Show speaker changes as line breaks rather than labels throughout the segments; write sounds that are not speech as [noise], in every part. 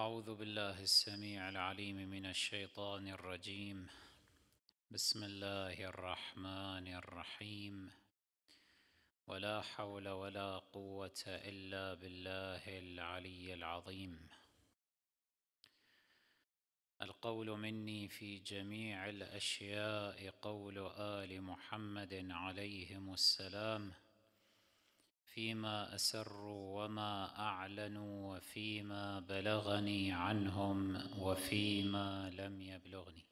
أعوذ بالله السميع العليم من الشيطان الرجيم بسم الله الرحمن الرحيم ولا حول ولا قوة إلا بالله العلي العظيم القول مني في جميع الأشياء قول آل محمد عليهم السلام فيما اسروا وما اعلنوا وفيما بلغني عنهم وفيما لم يبلغني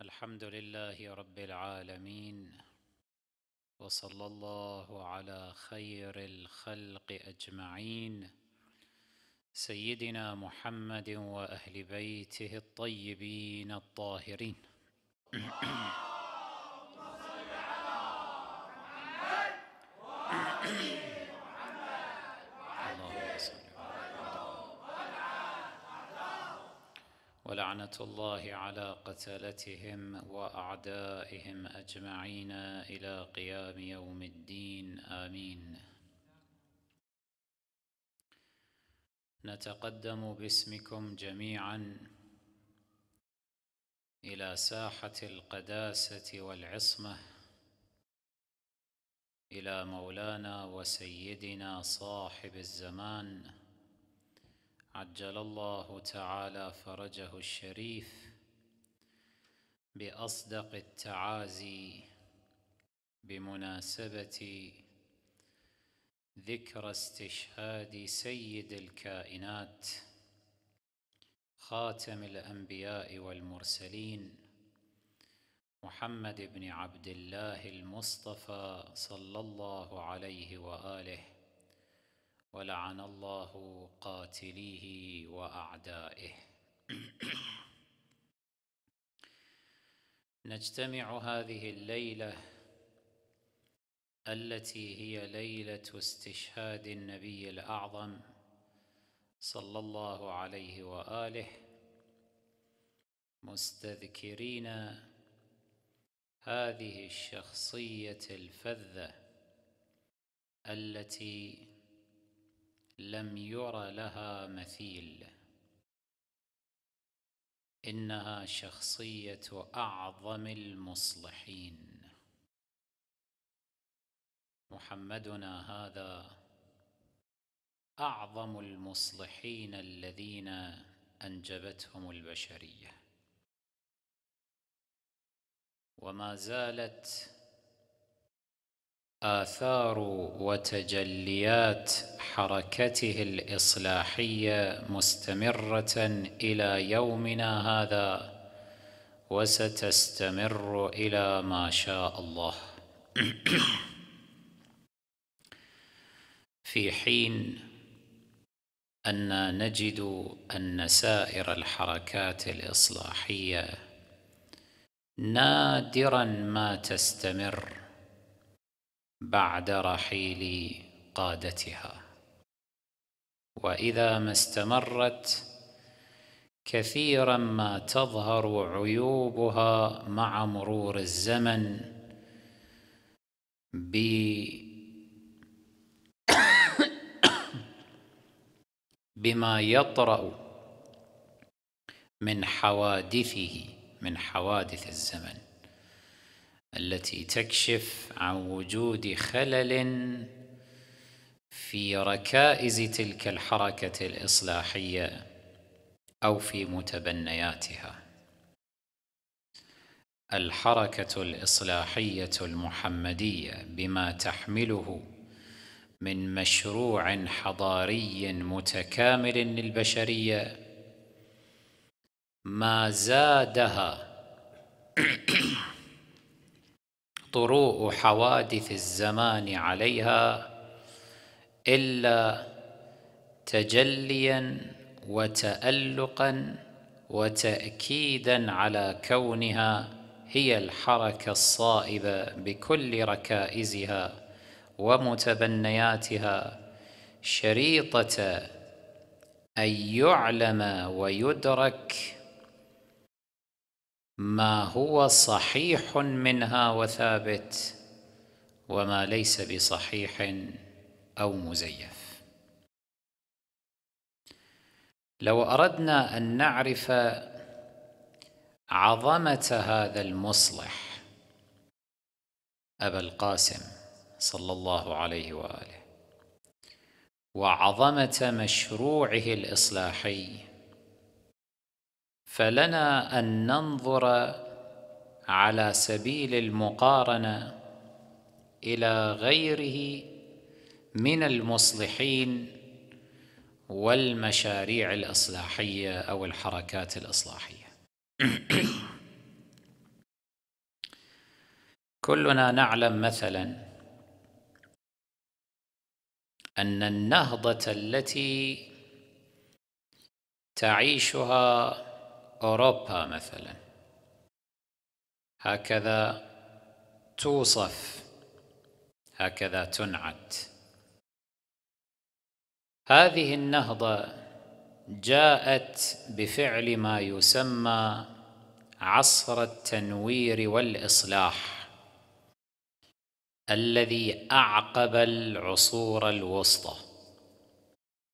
الحمد لله رب العالمين وصلى الله على خير الخلق اجمعين سيدنا محمد واهل بيته الطيبين الطاهرين الله على قتلتهم وأعدائهم أجمعين إلى قيام يوم الدين آمين نتقدم باسمكم جميعا إلى ساحة القداسة والعصمة إلى مولانا وسيدنا صاحب الزمان عجل الله تعالى فرجه الشريف باصدق التعازي بمناسبه ذكرى استشهاد سيد الكائنات خاتم الانبياء والمرسلين محمد بن عبد الله المصطفى صلى الله عليه واله ولعن الله قاتليه واعدائه [clears throat] نجتمع هذه الليله التي هي ليله استشهاد النبي الاعظم صلى الله عليه واله مستذكرين هذه الشخصيه الفذه التي لم ير لها مثيل انها شخصيه اعظم المصلحين محمدنا هذا اعظم المصلحين الذين انجبتهم البشريه وما زالت آثار وتجليات حركته الإصلاحية مستمرة إلى يومنا هذا وستستمر إلى ما شاء الله في حين أن نجد أن سائر الحركات الإصلاحية نادرا ما تستمر بعد رحيل قادتها واذا ما استمرت كثيرا ما تظهر عيوبها مع مرور الزمن ب [coughs] بما يطرأ من حوادثه من حوادث الزمن التي تكشف عن وجود خلل في ركائز تلك الحركة الإصلاحية أو في متبنياتها الحركة الإصلاحية المحمدية بما تحمله من مشروع حضاري متكامل للبشرية ما زادها [clears throat] طروء حوادث الزمان عليها إلا تجليا وتألقا وتأكيدا على كونها هي الحركة الصائبة بكل ركائزها ومتبنياتها شريطة أن يعلم ويدرك ما هو صحيح منها وثابت وما ليس بصحيح او مزيف لو اردنا ان نعرف عظمه هذا المصلح ابا القاسم صلى الله عليه واله وعظمه مشروعه الاصلاحي فلنا ان ننظر على سبيل المقارنه الى غيره من المصلحين والمشاريع الاصلاحيه او الحركات الاصلاحيه [clears throat] كلنا نعلم مثلا
ان النهضه التي
تعيشها أوروبا مثلا هكذا توصف هكذا تنعت هذه النهضة جاءت بفعل ما يسمى عصر التنوير والإصلاح الذي أعقب العصور الوسطى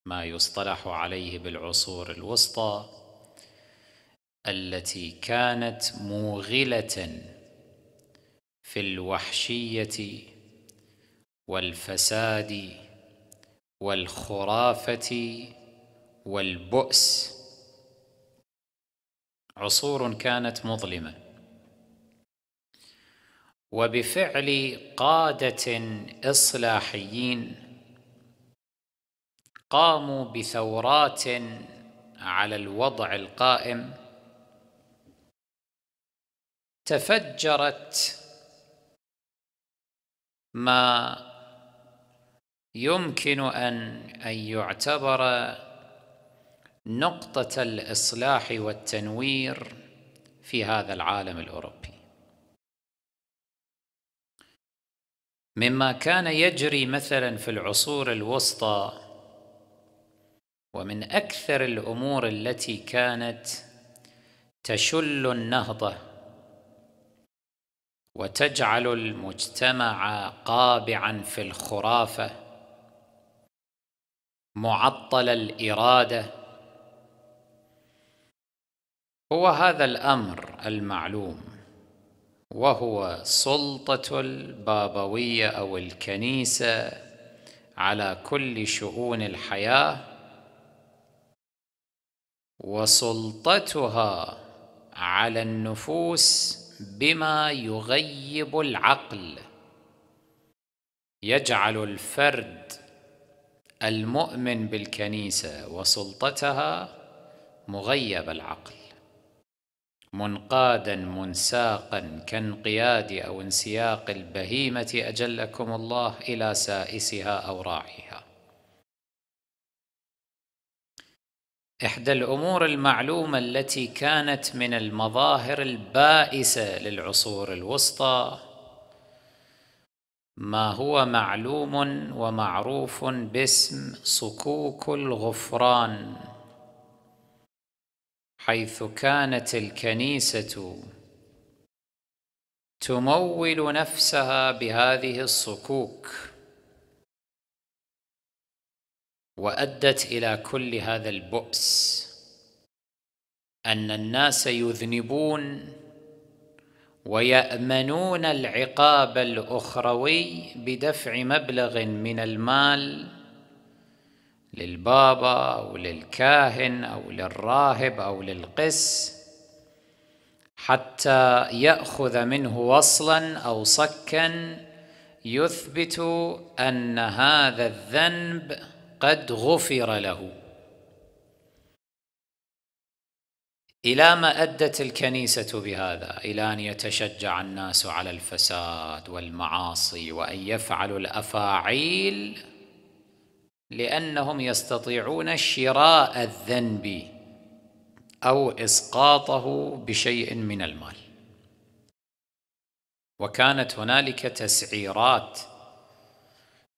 ما يصطلح عليه بالعصور الوسطى التي كانت موغله في الوحشيه والفساد والخرافه والبؤس عصور كانت مظلمه وبفعل قاده اصلاحيين قاموا بثورات
على الوضع القائم
تفجرت ما يمكن أن أن يعتبر نقطة الإصلاح والتنوير في هذا العالم الأوروبي مما كان يجري مثلا في العصور الوسطى ومن أكثر الأمور التي كانت تشل النهضة وتجعل المجتمع قابعا في الخرافه معطل الاراده هو هذا الامر المعلوم وهو سلطه البابويه او الكنيسه على كل شؤون الحياه وسلطتها على النفوس بما يغيب العقل يجعل الفرد المؤمن بالكنيسه وسلطتها مغيب العقل منقادا منساقا كانقياد او انسياق البهيمه اجلكم الله الى سائسها او راعيها إحدى الأمور المعلومة التي كانت من المظاهر البائسة للعصور الوسطى ما هو معلوم ومعروف باسم صكوك الغفران حيث كانت الكنيسة تمول نفسها بهذه الصكوك
وأدت إلى كل هذا البؤس
أن الناس يذنبون ويأمنون العقاب الأخروي بدفع مبلغ من المال للبابا أو للكاهن أو للراهب أو للقس حتى يأخذ منه وصلا أو صكا يثبت أن هذا الذنب قد غفر له إلى ما أدت الكنيسة بهذا إلى أن يتشجع الناس على الفساد والمعاصي وأن يفعلوا الأفاعيل لأنهم يستطيعون شراء الذنب أو إسقاطه بشيء من المال وكانت هنالك تسعيرات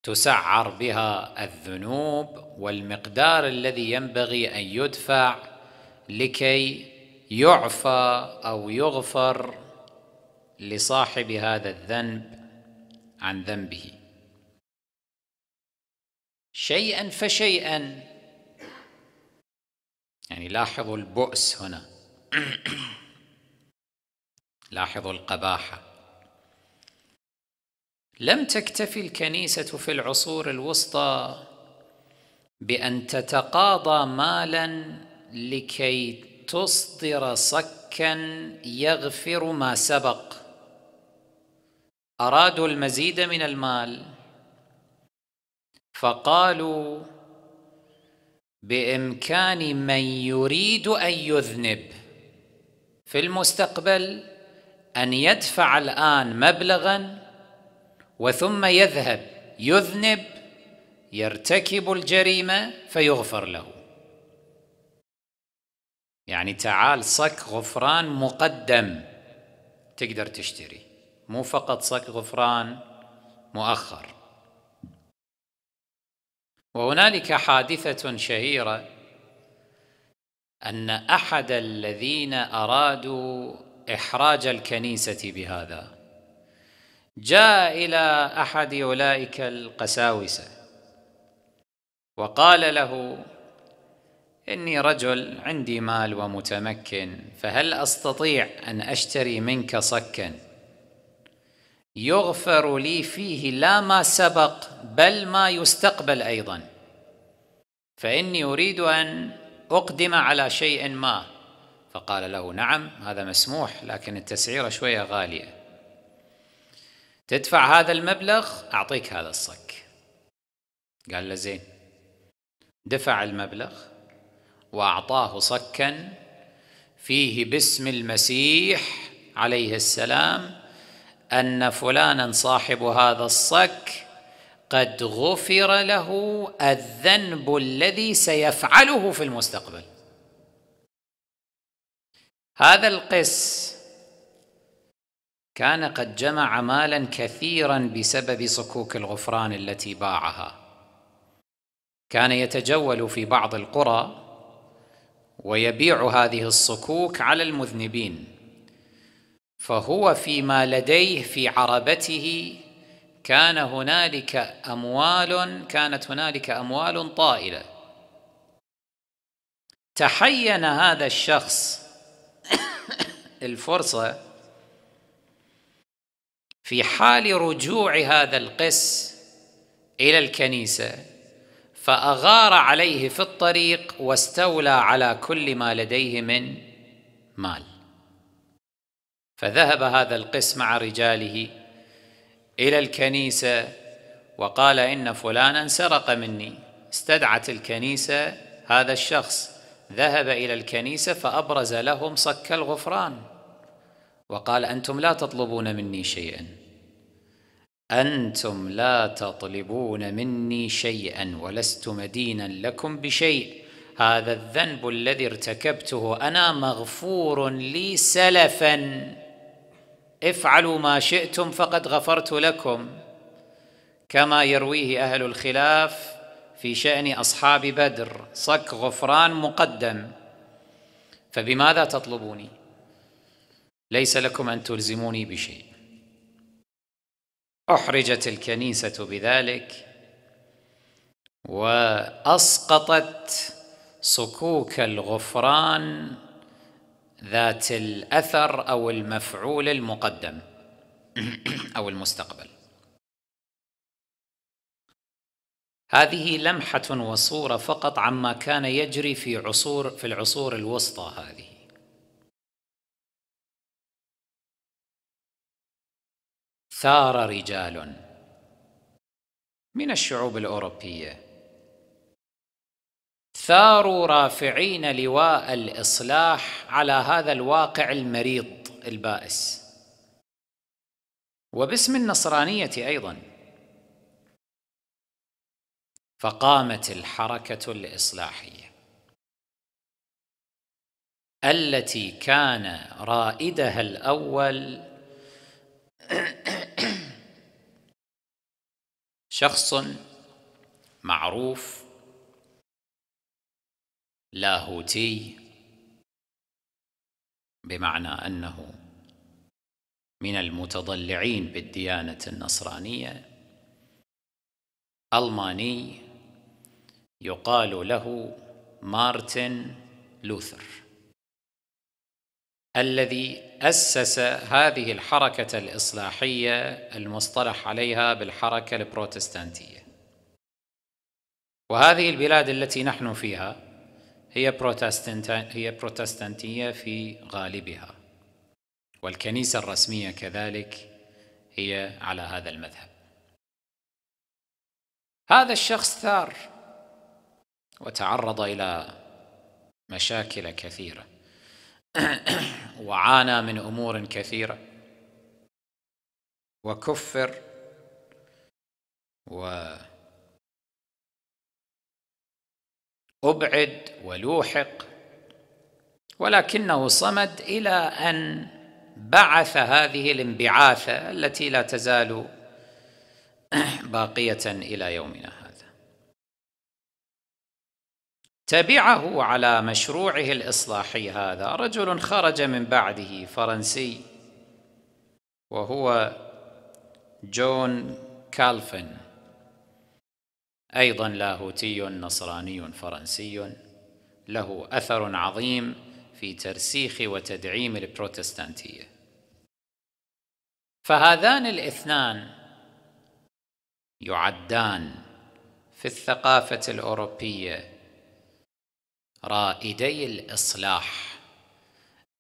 تسعر بها الذنوب والمقدار الذي ينبغي ان يدفع لكي يعفى او يغفر لصاحب هذا الذنب عن ذنبه
شيئا فشيئا يعني
لاحظوا البؤس هنا [coughs] لاحظوا القباحه لم تكتفي الكنيسه في العصور الوسطى بان تتقاضى مالا لكي تصدر صكا يغفر ما سبق ارادوا المزيد من المال فقالوا بامكان من يريد ان يذنب في المستقبل ان يدفع الان مبلغا وثم يذهب يذنب يرتكب الجريمه فيغفر له يعني تعال صك غفران مقدم تقدر تشتري مو فقط صك غفران مؤخر وهنالك حادثه شهيره ان احد الذين ارادوا احراج الكنيسه بهذا جاء إلى أحد أولئك القساوسة وقال له إني رجل عندي مال ومتمكن فهل أستطيع أن أشتري منك صكا يغفر لي فيه لا ما سبق بل ما يستقبل أيضا فإني أريد أن أقدم على شيء ما فقال له نعم هذا مسموح لكن التسعيرة شوية غالية تدفع هذا المبلغ أعطيك هذا الصك قال له زين دفع المبلغ وأعطاه صكا فيه باسم المسيح عليه السلام أن فلانا صاحب هذا الصك قد غفر له الذنب الذي سيفعله في المستقبل هذا القس كان قد جمع مالا كثيرا بسبب صكوك الغفران التي باعها كان يتجول في بعض القرى ويبيع هذه الصكوك على المذنبين فهو فيما لديه في عربته كان هنالك اموال كانت هنالك اموال طائله تحين هذا الشخص [coughs] الفرصه في حال رجوع هذا القس الى الكنيسه فاغار عليه في الطريق واستولى على كل ما لديه من مال فذهب هذا القس مع رجاله الى الكنيسه وقال ان فلانا سرق مني استدعت الكنيسه هذا الشخص ذهب الى الكنيسه فابرز لهم صك الغفران وقال أنتم لا تطلبون مني شيئا أنتم لا تطلبون مني شيئا ولست مدينا لكم بشيء هذا الذنب الذي ارتكبته أنا مغفور لي سلفا افعلوا ما شئتم فقد غفرت لكم كما يرويه أهل الخلاف في شأن أصحاب بدر صك غفران مقدم فبماذا تطلبوني؟ ليس لكم أن تلزموني بشيء أحرجت الكنيسة بذلك وأسقطت صكوك الغفران ذات الأثر أو المفعول المقدم [clears throat] أو المستقبل هذه لمحة وصورة فقط عما كان يجري في عصور في العصور
الوسطى هذه ثار رجال من الشعوب
الأوروبية ثاروا رافعين لواء الإصلاح على هذا الواقع المريض البائس وباسم النصرانية أيضا فقامت الحركة الإصلاحية التي كان رائدها الأول [coughs] شخص
معروف لاهوتي بمعنى انه من
المتضلعين بالديانه النصرانيه الماني يقال له مارتن لوثر الذي أسس هذه الحركة الإصلاحية المصطلح عليها بالحركة البروتستانتية وهذه البلاد التي نحن فيها هي هي بروتستانتية في غالبها والكنيسة الرسمية كذلك هي على هذا المذهب هذا الشخص ثار وتعرض إلى مشاكل كثيره [coughs] وعانى من امور كثيره وكفر و
ابعد ولوحق
ولكنه صمد الى ان بعث هذه الانبعاثه التي لا تزال [coughs] باقيه الى يومنا هذا تبعه على مشروعه الإصلاحي هذا رجل خرج من بعده فرنسي وهو جون كالفن أيضا لاهوتي نصراني فرنسي له أثر عظيم في ترسيخ وتدعيم البروتستانتية فهذان الاثنان يعدان في الثقافة الأوروبية رائدي الإصلاح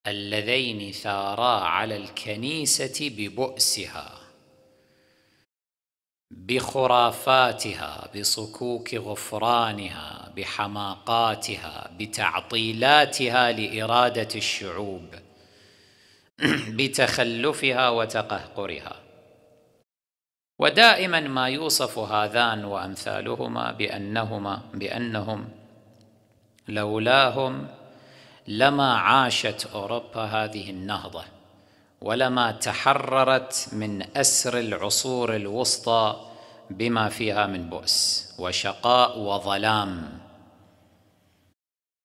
اللذين ثارا على الكنيسة ببؤسها بخرافاتها بصكوك غفرانها بحماقاتها بتعطيلاتها لإرادة الشعوب [clears throat] بتخلفها وتقهقرها ودائما ما يوصف هذان وأمثالهما بأنهما بأنهم لولاهم لما عاشت أوروبا هذه النهضة ولما تحررت من أسر العصور الوسطى بما فيها من بؤس وشقاء وظلام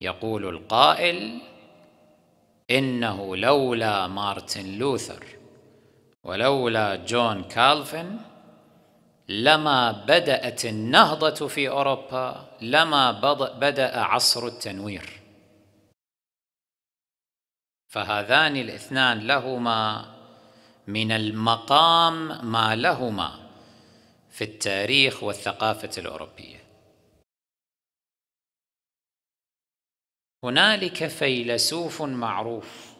يقول القائل إنه لولا مارتن لوثر ولولا جون كالفن لما بدأت النهضة في أوروبا لما بدأ عصر التنوير فهذان الاثنان لهما من المقام ما لهما في التاريخ والثقافة
الأوروبية هنالك فيلسوف معروف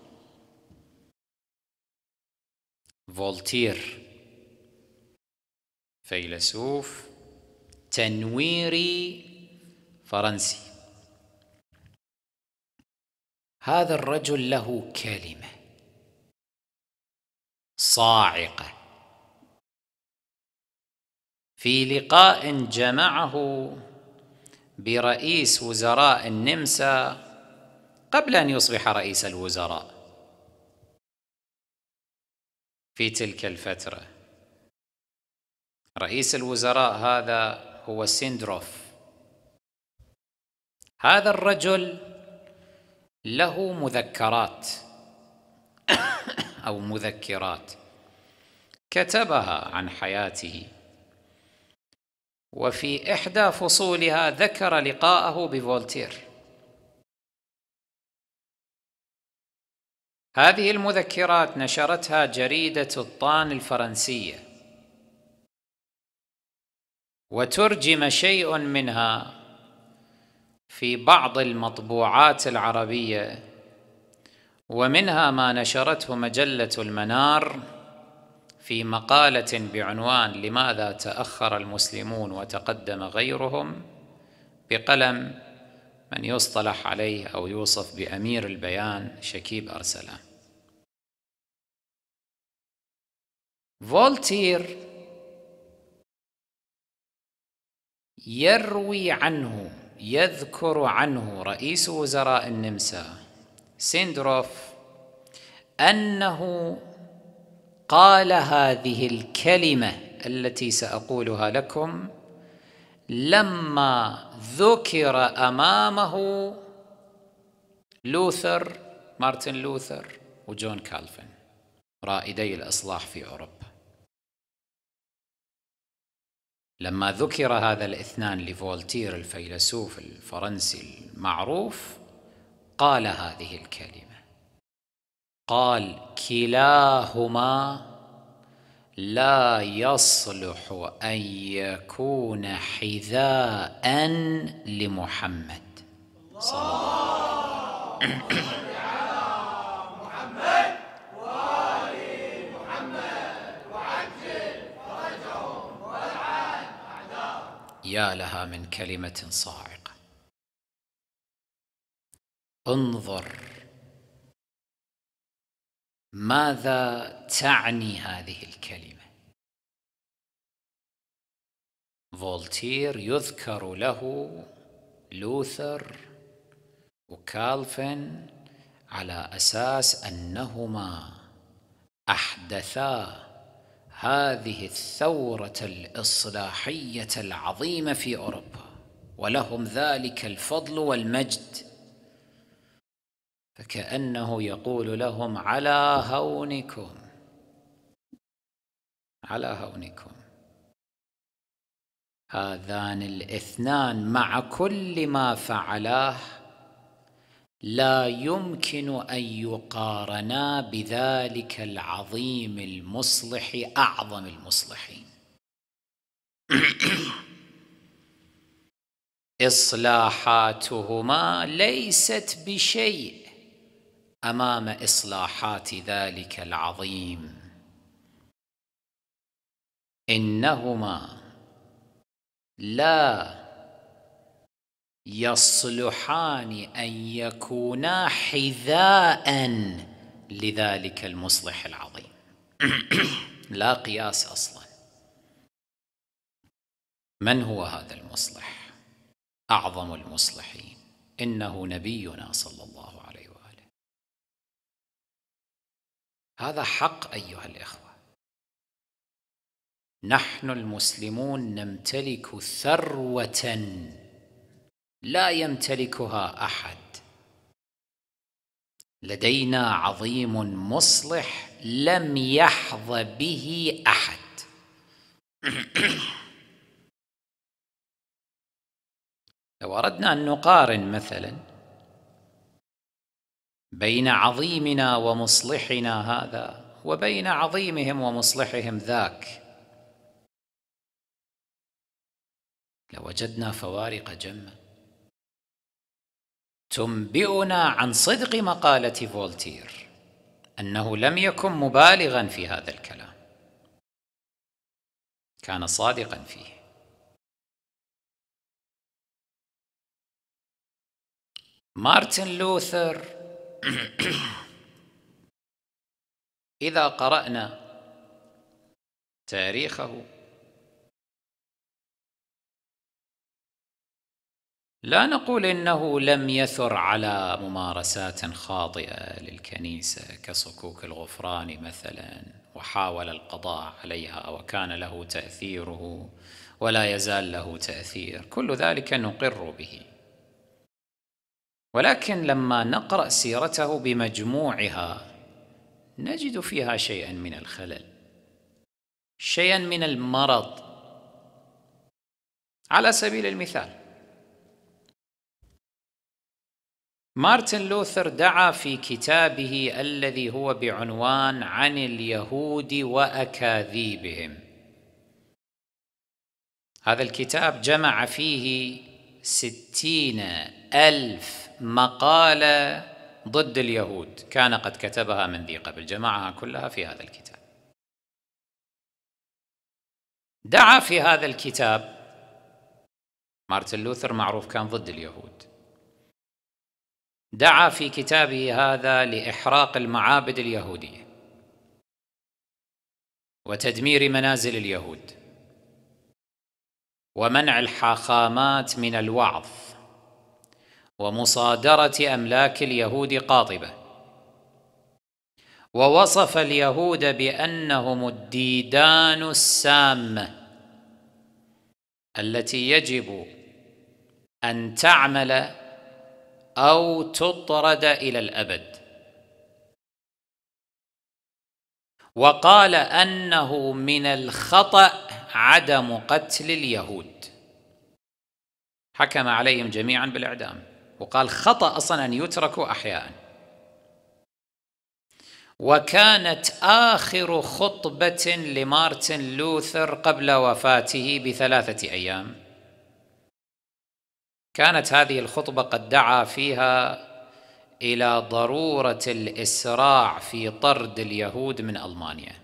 فولتير فيلسوف تنويري فرنسي هذا الرجل له كلمه صاعقه
في لقاء جمعه برئيس وزراء النمسا قبل ان يصبح رئيس الوزراء في تلك الفتره رئيس الوزراء هذا هو سيندروف هذا الرجل له مذكرات [coughs] أو مذكرات كتبها عن حياته وفي إحدى فصولها ذكر لقاءه بفولتير
هذه المذكرات نشرتها جريدة الطان
الفرنسية وترجم شيء منها في بعض المطبوعات العربية ومنها ما نشرته مجلة المنار في مقالة بعنوان لماذا تأخر المسلمون وتقدم غيرهم بقلم من يصطلح عليه أو يوصف بأمير البيان شكيب أرسلان فولتير يروي عنه يذكر عنه رئيس وزراء النمسا سيندروف أنه قال هذه الكلمة التي سأقولها لكم لما ذكر أمامه لوثر مارتن لوثر وجون كالفن رائدي الإصلاح في أوروبا لما ذكر هذا الاثنان لفولتير الفيلسوف الفرنسي المعروف قال هذه الكلمه قال كلاهما لا يصلح ان يكون حذاء لمحمد صلى الله عليه وسلم يا لها من كلمة صاعقة انظر
ماذا تعني هذه الكلمة فولتير
يذكر له لوثر وكالفن على أساس أنهما أحدثا هذه الثورة الإصلاحية العظيمة في أوروبا ولهم ذلك الفضل والمجد فكأنه يقول لهم على هونكم على هونكم هذان الاثنان مع كل ما فعلاه لا يمكن ان يقارنا بذلك العظيم المصلح اعظم المصلحين [clears throat] اصلاحاتهما ليست بشيء امام اصلاحات ذلك العظيم انهما لا يصلحان أن يكونا حذاء لذلك المصلح العظيم [clears throat] لا قياس أصلا من هو هذا المصلح أعظم المصلحين إنه نبينا صلى الله
عليه وآله هذا حق أيها الإخوة نحن المسلمون نمتلك ثروة
لا يمتلكها احد لدينا عظيم مصلح لم يحظ به احد [clears throat] لو اردنا ان نقارن مثلا بين عظيمنا ومصلحنا هذا وبين عظيمهم
ومصلحهم ذاك لوجدنا
فوارق جمه تنبئنا عن صدق مقاله فولتير انه لم يكن مبالغا في هذا الكلام
كان صادقا فيه مارتن لوثر [clears throat] اذا قرانا تاريخه
لا نقول انه لم يثر على ممارسات خاطئه للكنيسه كصكوك الغفران مثلا وحاول القضاء عليها وكان له تاثيره ولا يزال له تاثير كل ذلك نقر به ولكن لما نقرا سيرته بمجموعها نجد فيها شيئا من الخلل شيئا من المرض على سبيل المثال مارتن لوثر دعا في كتابه الذي هو بعنوان عن اليهود واكاذيبهم هذا الكتاب جمع فيه ستين الف مقاله ضد اليهود كان قد كتبها من ذي قبل جمعها كلها في هذا الكتاب
دعا في هذا الكتاب
مارتن لوثر معروف كان ضد اليهود دعا في كتابه هذا لاحراق المعابد اليهوديه وتدمير منازل اليهود ومنع الحاخامات من الوعظ ومصادره املاك اليهود قاطبه ووصف اليهود بانهم الديدان السامه التي يجب ان تعمل أو تطرد إلى
الأبد وقال أنه
من الخطأ عدم قتل اليهود حكم عليهم جميعا بالإعدام وقال خطأ أصلا أن يتركوا أحياء وكانت آخر خطبة لمارتن لوثر قبل وفاته بثلاثة أيام كانت هذه الخطبه قد دعا فيها الى ضروره الاسراع في طرد اليهود من المانيا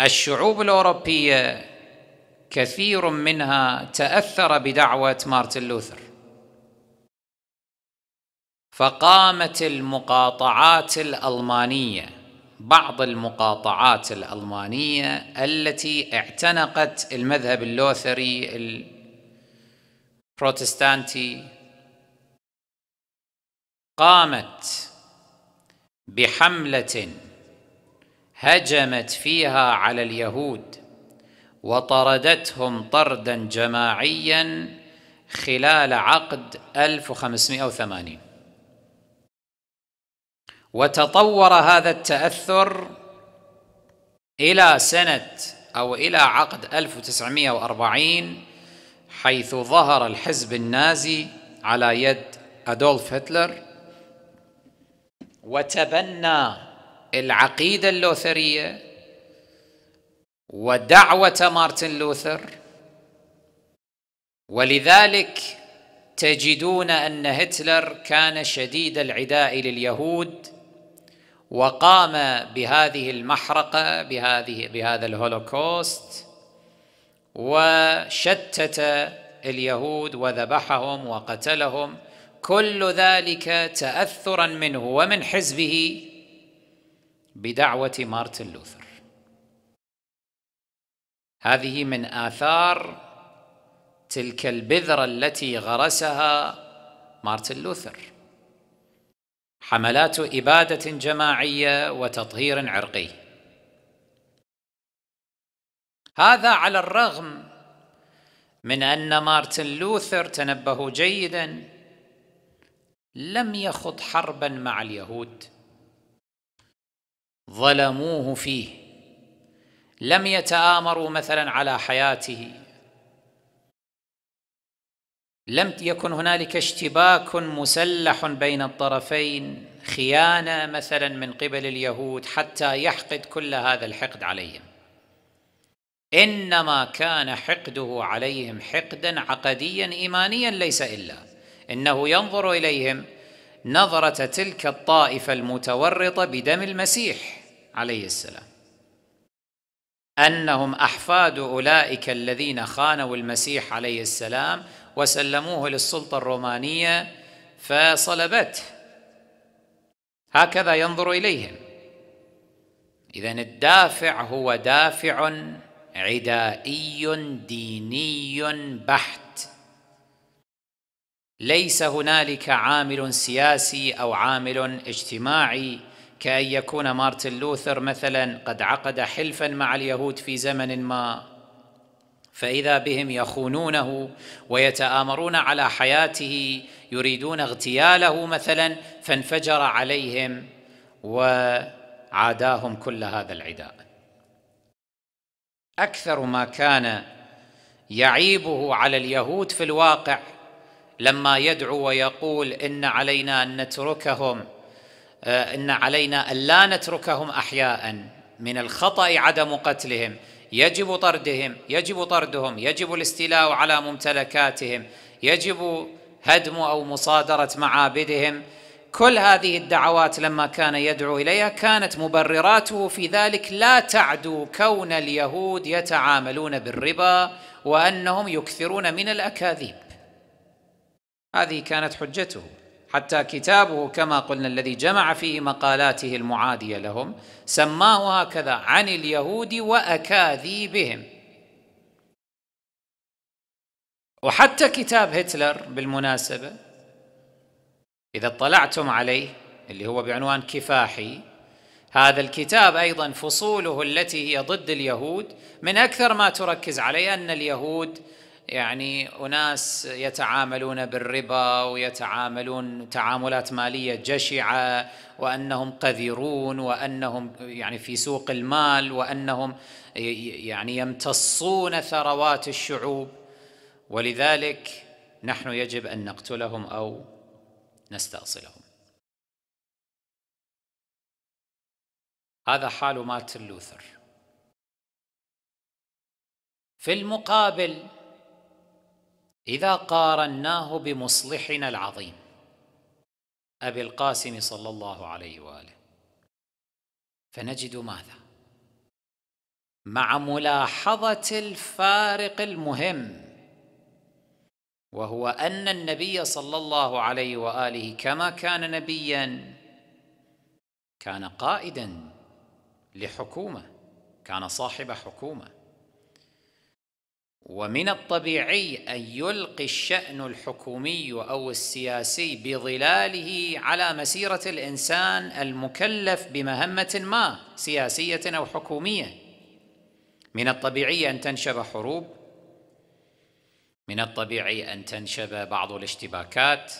الشعوب الاوروبيه كثير منها تاثر بدعوه مارتن لوثر فقامت المقاطعات الالمانيه بعض المقاطعات الالمانيه التي اعتنقت المذهب اللوثري بروتستانتي قامت بحمله هجمت فيها على اليهود وطردتهم طردا جماعيا خلال عقد 1580 وتطور هذا التأثر إلى سنة أو إلى عقد 1940 حيث ظهر الحزب النازي على يد أدولف هتلر وتبنى العقيدة اللوثرية ودعوة مارتن لوثر ولذلك تجدون أن هتلر كان شديد العداء لليهود وقام بهذه المحرقة بهذه بهذا الهولوكوست وشتت اليهود وذبحهم وقتلهم كل ذلك تاثرا منه ومن حزبه بدعوه مارتن لوثر هذه من اثار تلك البذره التي غرسها مارتن لوثر حملات اباده جماعيه وتطهير عرقي هذا على الرغم من أن مارتن لوثر تنبه جيدا لم يخض حربا مع اليهود ظلموه فيه لم يتآمروا مثلا على حياته لم يكن هنالك اشتباك مسلح بين الطرفين خيانه مثلا من قبل اليهود حتى يحقد كل هذا الحقد عليهم انما كان حقده عليهم حقدا عقديا ايمانيا ليس الا انه ينظر اليهم نظره تلك الطائفه المتورطه بدم المسيح عليه السلام انهم احفاد اولئك الذين خانوا المسيح عليه السلام وسلموه للسلطه الرومانيه فصلبته هكذا ينظر اليهم اذا الدافع هو دافع عدائي ديني بحت ليس هنالك عامل سياسي او عامل اجتماعي كأن يكون مارتن لوثر مثلا قد عقد حلفا مع اليهود في زمن ما فإذا بهم يخونونه ويتآمرون على حياته يريدون اغتياله مثلا فانفجر عليهم وعاداهم كل هذا العداء اكثر ما كان يعيبه على اليهود في الواقع لما يدعو ويقول ان علينا ان نتركهم آه، ان علينا ان لا نتركهم احياء من الخطا عدم قتلهم يجب طردهم يجب طردهم يجب الاستيلاء على ممتلكاتهم يجب هدم او مصادره معابدهم كل هذه الدعوات لما كان يدعو اليها كانت مبرراته في ذلك لا تعدو كون اليهود يتعاملون بالربا وانهم يكثرون من الاكاذيب هذه كانت حجته حتى كتابه كما قلنا الذي جمع فيه مقالاته المعاديه لهم سماه هكذا عن اليهود واكاذيبهم وحتى كتاب هتلر بالمناسبه إذا اطلعتم عليه اللي هو بعنوان كفاحي هذا الكتاب أيضا فصوله التي هي ضد اليهود من أكثر ما تركز عليه أن اليهود يعني أناس يتعاملون بالربا ويتعاملون تعاملات مالية جشعة وأنهم قذرون وأنهم يعني في سوق المال وأنهم يعني يمتصون ثروات الشعوب ولذلك نحن يجب أن نقتلهم أو نستأصلهم
هذا حال مارتن لوثر في المقابل
إذا قارناه بمصلحنا العظيم أبي القاسم صلى الله عليه وآله فنجد ماذا؟ مع ملاحظة الفارق المهم وهو أن النبي صلى الله عليه وآله كما كان نبيا كان قائدا لحكومة كان صاحب حكومة ومن الطبيعي أن يلقي الشأن الحكومي أو السياسي بظلاله على مسيرة الإنسان المكلف بمهمة ما سياسية أو حكومية من الطبيعي أن تنشب حروب من الطبيعي ان تنشب بعض الاشتباكات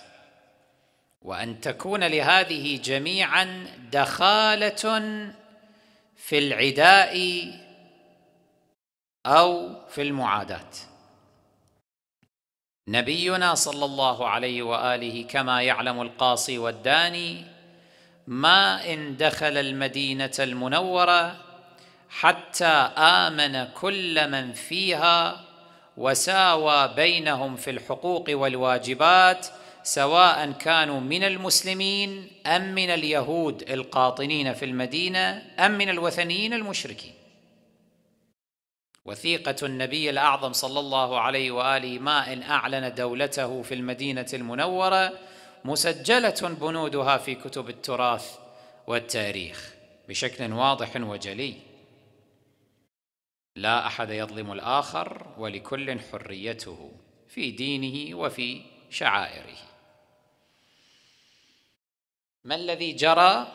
وان تكون لهذه جميعا دخاله في العداء او في المعاداه نبينا صلى الله عليه واله كما يعلم القاصي والداني ما ان دخل المدينه المنوره حتى امن كل من فيها وساوى بينهم في الحقوق والواجبات سواء كانوا من المسلمين ام من اليهود القاطنين في المدينه ام من الوثنيين المشركين وثيقه النبي الاعظم صلى الله عليه واله ما ان اعلن دولته في المدينه المنوره مسجله بنودها في كتب التراث والتاريخ بشكل واضح وجلي لا احد يظلم الاخر ولكل حريته في دينه وفي شعائره ما الذي جرى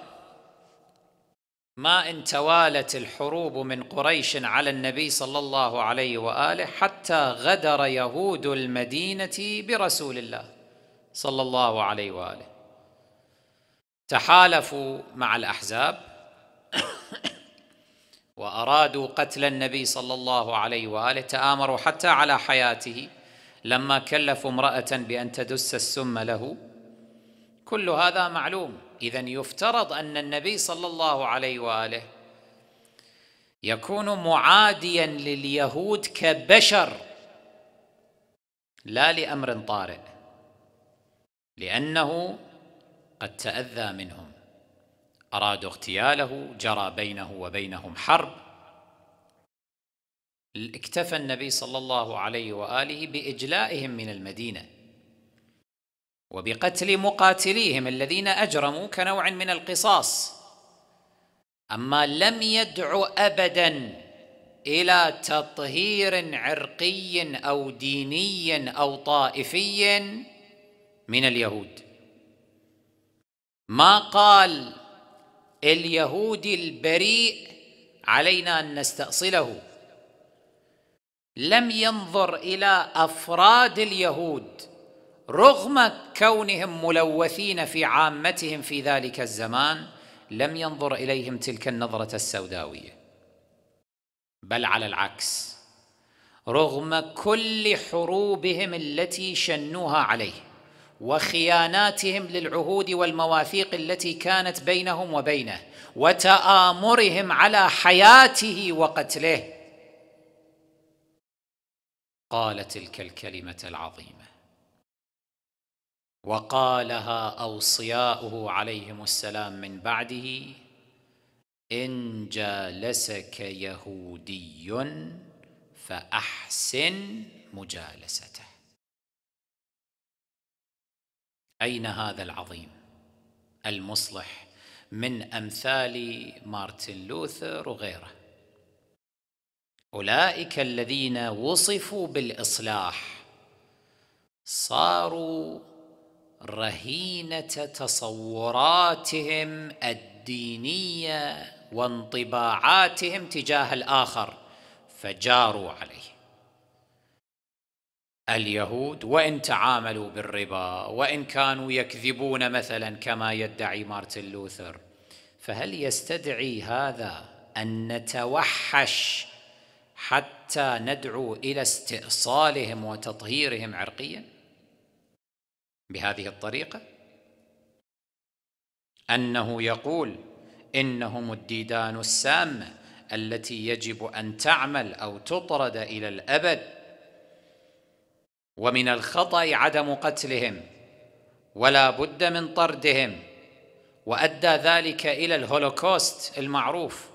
ما ان توالت الحروب من قريش على النبي صلى الله عليه واله حتى غدر يهود المدينه برسول الله صلى الله عليه واله تحالفوا مع الاحزاب وأرادوا قتل النبي صلى الله عليه وآله تآمروا حتى على حياته لما كلفوا امرأة بأن تدس السم له كل هذا معلوم إذا يفترض أن النبي صلى الله عليه وآله يكون معاديا لليهود كبشر لا لأمر طارئ لأنه قد تأذى منهم أرادوا اغتياله جرى بينه وبينهم حرب اكتفى النبي صلى الله عليه وآله بإجلائهم من المدينة وبقتل مقاتليهم الذين أجرموا كنوع من القصاص أما لم يدعو أبداً الى تطهير عرقي او ديني او طائفي من اليهود ما قال اليهودي البريء علينا ان نستاصله لم ينظر الى افراد اليهود رغم كونهم ملوثين في عامتهم في ذلك الزمان لم ينظر اليهم تلك النظره السوداويه بل على العكس رغم كل حروبهم التي شنوها عليه وخياناتهم للعهود والمواثيق التي كانت بينهم وبينه وتآمرهم على حياته وقتله قال تلك الكلمة العظيمة وقالها أوصياؤه عليهم السلام من بعده إن جالسك يهودي فأحسن مجالسته أين هذا العظيم المصلح من أمثال مارتن لوثر وغيره أولئك الذين وصفوا بالإصلاح صاروا رهينة تصوراتهم الدينية وانطباعاتهم تجاه الآخر فجاروا عليه اليهود وان تعاملوا بالربا وان كانوا يكذبون مثلا كما يدعي مارتن لوثر فهل يستدعي هذا ان نتوحش حتى ندعو الى استئصالهم وتطهيرهم عرقيا بهذه الطريقه انه يقول انهم الديدان السامه التي يجب ان تعمل او تطرد الى الابد ومن الخطأ عدم قتلهم ولا بد من طردهم وأدى ذلك إلى الهولوكوست المعروف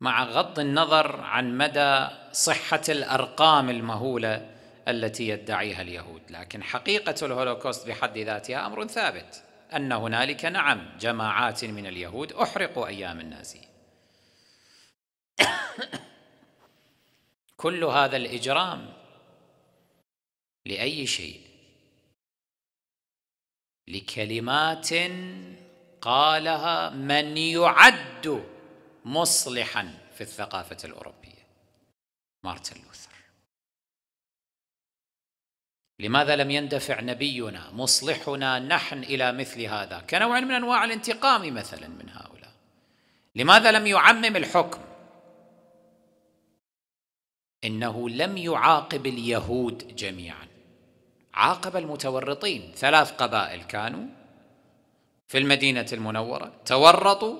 مع غض النظر عن مدى صحة الأرقام المهولة التي يدعيها اليهود لكن حقيقة الهولوكوست بحد ذاتها أمر ثابت أن هنالك نعم جماعات من اليهود أحرقوا أيام النازي [coughs] كل هذا
الإجرام
لأي شيء لكلمات قالها من يعد مصلحا في الثقافة الأوروبية مارتن لوثر لماذا لم يندفع نبينا مصلحنا نحن إلى مثل هذا كنوع من أنواع الانتقام مثلا من هؤلاء لماذا لم يعمم الحكم إنه لم يعاقب اليهود جميعا عاقب المتورطين ثلاث قبائل كانوا في المدينة المنورة تورطوا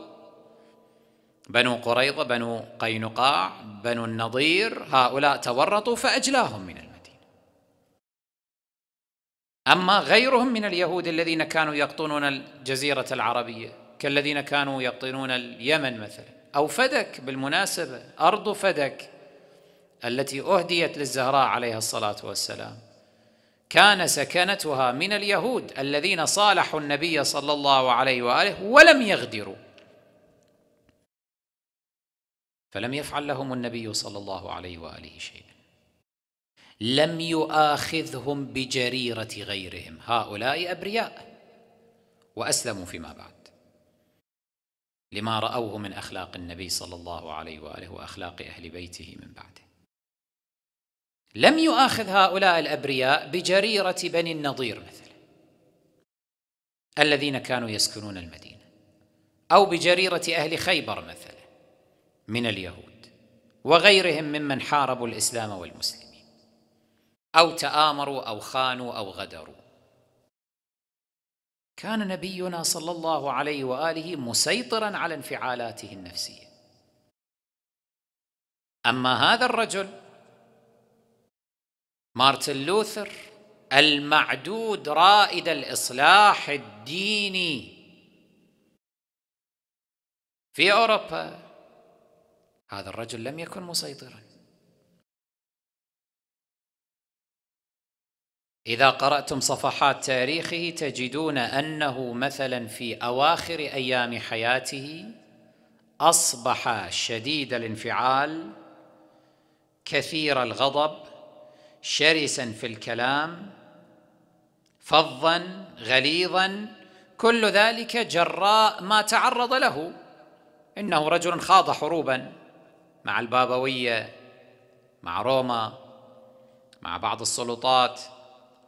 بنو قريضة بنو قينقاع بنو النضير هؤلاء تورطوا فأجلاهم من المدينة أما غيرهم من اليهود الذين كانوا يقطنون الجزيرة العربية كالذين كانوا يقطنون اليمن مثلا أو فدك بالمناسبة أرض فدك التي أهديت للزهراء عليها الصلاة والسلام كان سكنتها من اليهود الذين صالحوا النبي صلى الله عليه واله ولم يغدروا فلم يفعل لهم النبي صلى الله عليه واله شيئا لم يؤاخذهم بجريره غيرهم هؤلاء ابرياء واسلموا فيما بعد لما راوه من اخلاق النبي صلى الله عليه واله واخلاق اهل بيته من بعده لم يؤاخذ هؤلاء الابرياء بجريره بني النضير مثلا الذين كانوا يسكنون المدينه او بجريره اهل خيبر مثلا من اليهود وغيرهم ممن حاربوا الاسلام والمسلمين او تامروا او خانوا او غدروا كان نبينا صلى الله عليه واله مسيطرا على انفعالاته النفسيه اما هذا الرجل مارتن لوثر المعدود رائد الاصلاح الديني في اوروبا
هذا الرجل لم يكن مسيطرا
اذا قراتم صفحات تاريخه تجدون انه مثلا في اواخر ايام حياته اصبح شديد الانفعال كثير الغضب شرسا في الكلام فظا غليظا كل ذلك جراء ما تعرض له انه رجل خاض حروبا مع البابويه مع روما مع بعض السلطات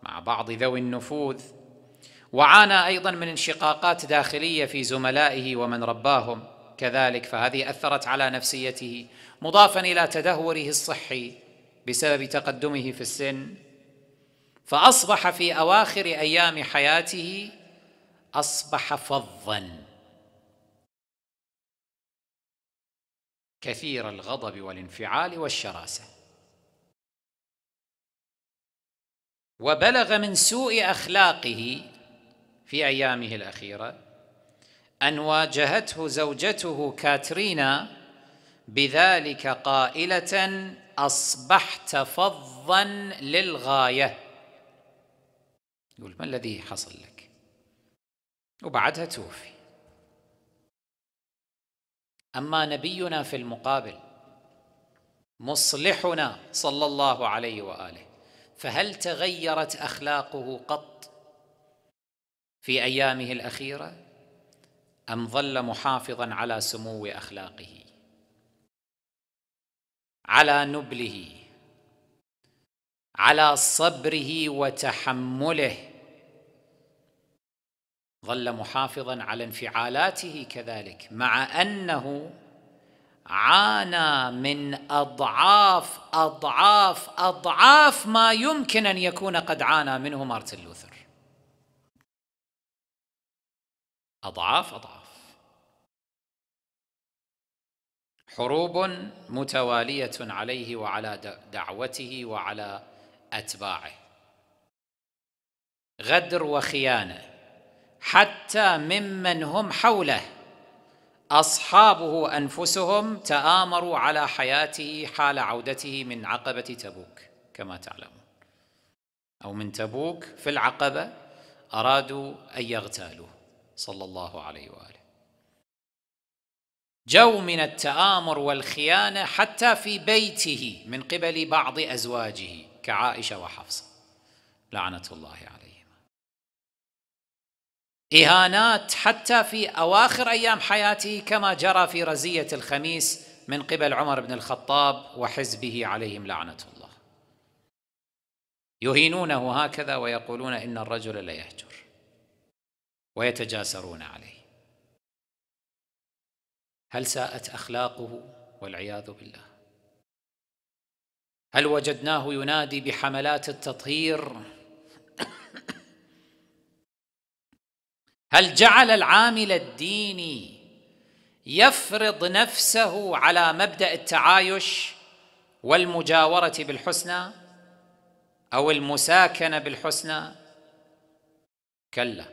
مع بعض ذوي النفوذ وعانى ايضا من انشقاقات داخليه في زملائه ومن رباهم كذلك فهذه اثرت على نفسيته مضافا الى تدهوره الصحي بسبب تقدمه في السن فأصبح في أواخر أيام حياته أصبح فظا
كثير الغضب والانفعال والشراسة
وبلغ من سوء أخلاقه في أيامه الأخيرة أن واجهته زوجته كاترينا بذلك قائلة أصبحت فظا للغاية يقول ما الذي حصل لك وبعدها توفي أما نبينا في المقابل مصلحنا صلى الله عليه وآله فهل تغيرت أخلاقه قط في أيامه الأخيرة أم ظل محافظا على سمو أخلاقه على نبله على صبره وتحمله ظل محافظا على انفعالاته كذلك مع انه عانى من اضعاف اضعاف اضعاف ما يمكن ان يكون قد عانى منه مارتن لوثر
اضعاف اضعاف
حروب متواليه عليه وعلى دعوته وعلى اتباعه غدر وخيانه حتى ممن هم حوله اصحابه انفسهم تامروا على حياته حال عودته من عقبه تبوك كما تعلمون او من تبوك في العقبه ارادوا ان يغتالوه صلى الله عليه واله جو من التآمر والخيانة حتى في بيته من قبل بعض أزواجه كعائشة وحفصة لعنة الله عليهما إهانات حتى في أواخر أيام حياته كما جرى في رزية الخميس من قبل عمر بن الخطاب وحزبه عليهم لعنة الله يهينونه هكذا ويقولون إن الرجل ليهجر
ويتجاسرون عليه هل ساءت
اخلاقه والعياذ بالله هل وجدناه ينادي بحملات التطهير هل جعل العامل الديني يفرض نفسه على مبدا التعايش والمجاوره بالحسنى او المساكنه بالحسنى كلا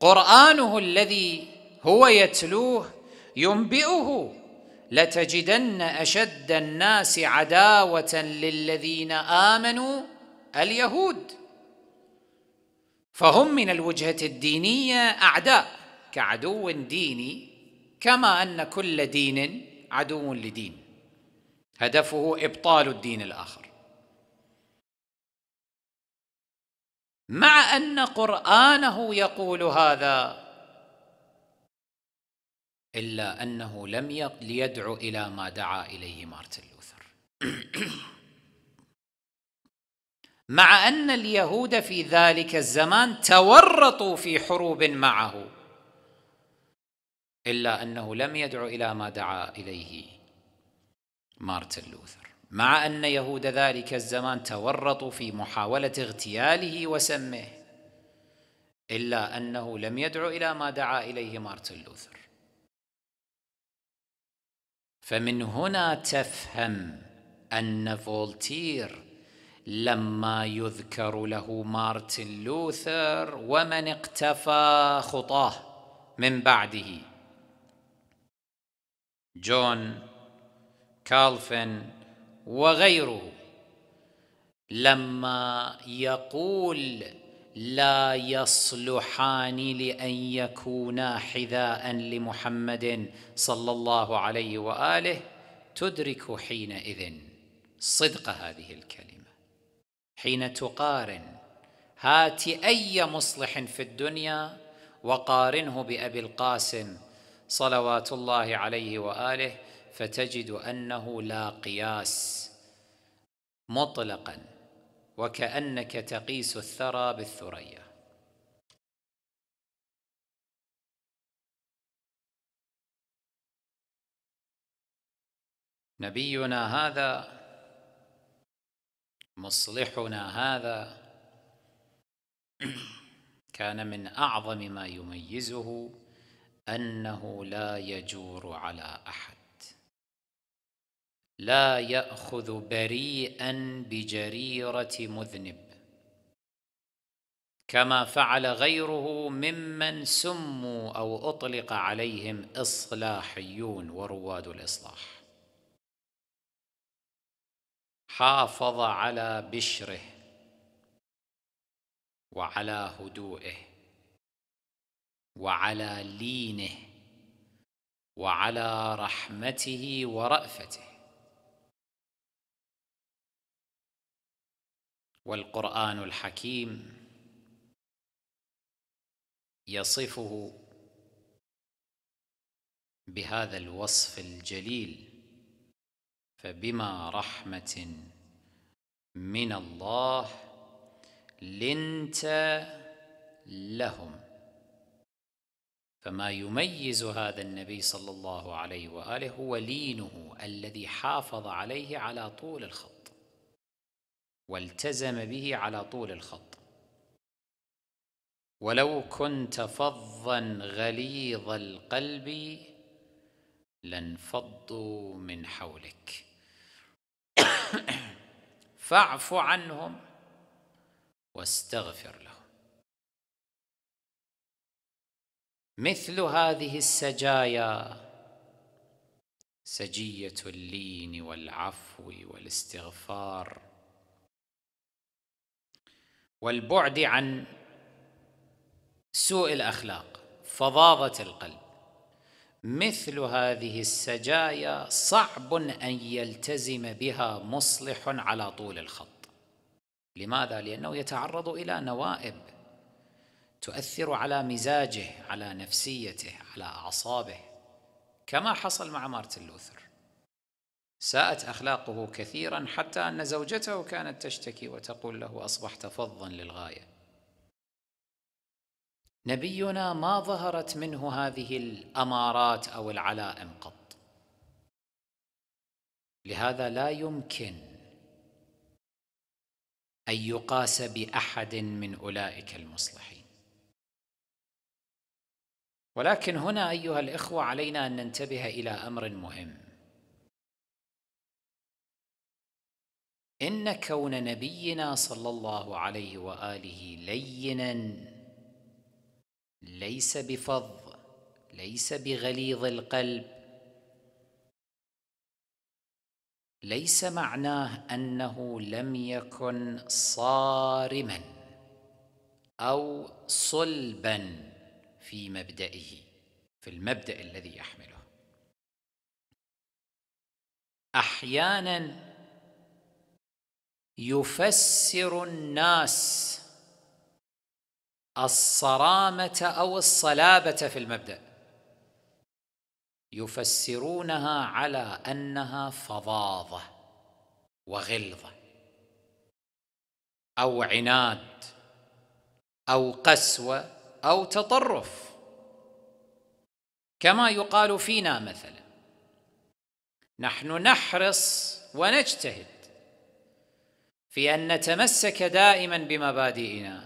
قرانه الذي هو يتلوه ينبئه لتجدن اشد الناس عداوه للذين امنوا اليهود فهم من الوجهه الدينيه اعداء كعدو ديني كما ان كل دين عدو لدين هدفه ابطال الدين الاخر مع ان قرانه يقول هذا إلا أنه لم ليدعو إلى ما دعا إليه مارتن لوثر [clears throat] مع أن اليهود في ذلك الزمان تورطوا في حروب معه إلا أنه لم يدعو إلى ما دعا إليه مارتن لوثر مع أن يهود ذلك الزمان تورطوا في محاولة اغتياله وسمه إلا أنه لم يدعو إلى ما دعا إليه مارتن لوثر فمن هنا تفهم ان فولتير لما يذكر له مارتن لوثر ومن اقتفى خطاه من بعده جون كالفن وغيره لما يقول لا يصلحان لان يكونا حذاء لمحمد صلى الله عليه واله تدرك حينئذ صدق هذه الكلمه حين تقارن هات اي مصلح في الدنيا وقارنه بابي القاسم صلوات الله عليه واله فتجد انه لا قياس مطلقا وكأنك تقيس الثرى بالثريا
نبينا هذا
مصلحنا هذا [clears throat] كان من أعظم ما يميزه أنه لا يجور على أحد لا ياخذ بريئا بجريره مذنب كما فعل غيره ممن سموا او اطلق عليهم اصلاحيون ورواد الاصلاح حافظ
على بشره وعلى هدوئه وعلى لينه وعلى رحمته ورافته والقران الحكيم يصفه بهذا الوصف
الجليل فبما رحمه من الله لنت لهم فما يميز هذا النبي صلى الله عليه واله هو لينه الذي حافظ عليه على طول الخط والتزم به على طول الخط ولو كنت فظا غليظ القلب لانفضوا من حولك [coughs] فاعف عنهم واستغفر لهم مثل هذه السجايا سجيه اللين والعفو والاستغفار والبعد عن سوء الاخلاق فظاظه القلب مثل هذه السجايا صعب ان يلتزم بها مصلح على طول الخط لماذا لانه يتعرض الى نوائب تؤثر على مزاجه على نفسيته على اعصابه كما حصل مع مارتن لوثر ساءت اخلاقه كثيرا حتى ان زوجته كانت تشتكي وتقول له اصبحت فظا للغايه نبينا ما ظهرت منه هذه الامارات او العلائم قط لهذا لا يمكن ان يقاس باحد من اولئك المصلحين ولكن هنا ايها الاخوه علينا ان ننتبه الى امر
مهم ان كون
نبينا صلى الله عليه واله لينا ليس بفظ ليس بغليظ القلب ليس معناه انه لم يكن صارما او صلبا في مبدئه في المبدا الذي يحمله
احيانا
يفسر الناس الصرامة أو الصلابة في المبدأ يفسرونها على أنها فظاظة وغلظة أو عناد أو قسوة أو تطرف كما يقال فينا مثلا نحن نحرص ونجتهد في أن نتمسك دائما بمبادئنا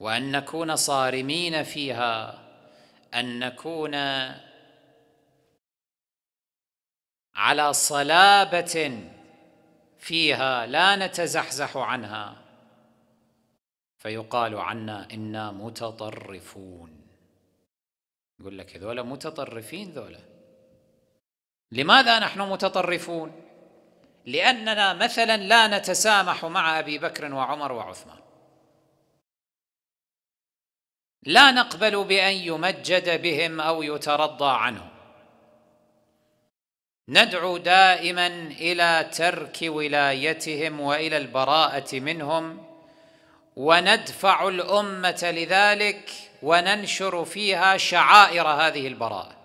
وأن نكون صارمين فيها أن نكون على صلابة فيها لا نتزحزح عنها فيقال عنا إنا متطرفون يقول لك هذول متطرفين ذولا لماذا نحن متطرفون لأننا مثلا لا نتسامح مع أبي بكر وعمر وعثمان لا نقبل بأن يمجد بهم أو يترضى عنهم ندعو دائما إلى ترك ولايتهم وإلى البراءة منهم وندفع الأمة لذلك وننشر فيها شعائر هذه البراءة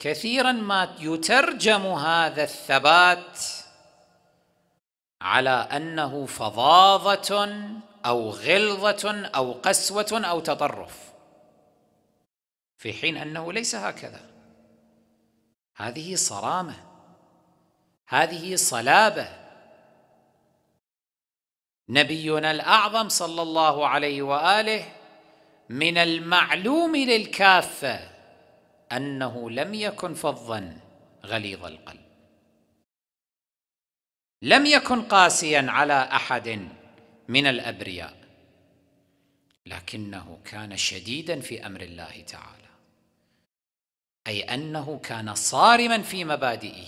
كثيرا ما يترجم هذا الثبات على انه فظاظه او غلظه او قسوه او تطرف في حين انه ليس هكذا هذه صرامه هذه صلابه نبينا الاعظم صلى الله عليه واله من المعلوم للكافه انه لم يكن فظا غليظ القلب لم يكن قاسيا على احد من الابرياء لكنه كان شديدا في امر الله تعالى اي انه كان صارما في مبادئه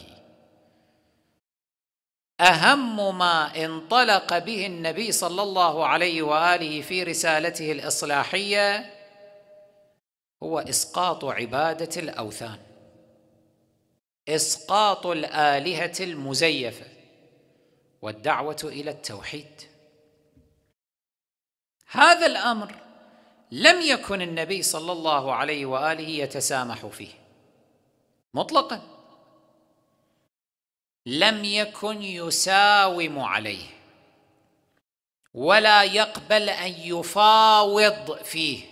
اهم ما انطلق به النبي صلى الله عليه واله في رسالته الاصلاحيه هو اسقاط عباده الاوثان اسقاط الالهه المزيفه والدعوه الى التوحيد هذا الامر لم يكن النبي صلى الله عليه واله يتسامح فيه مطلقا لم يكن يساوم عليه ولا يقبل ان يفاوض فيه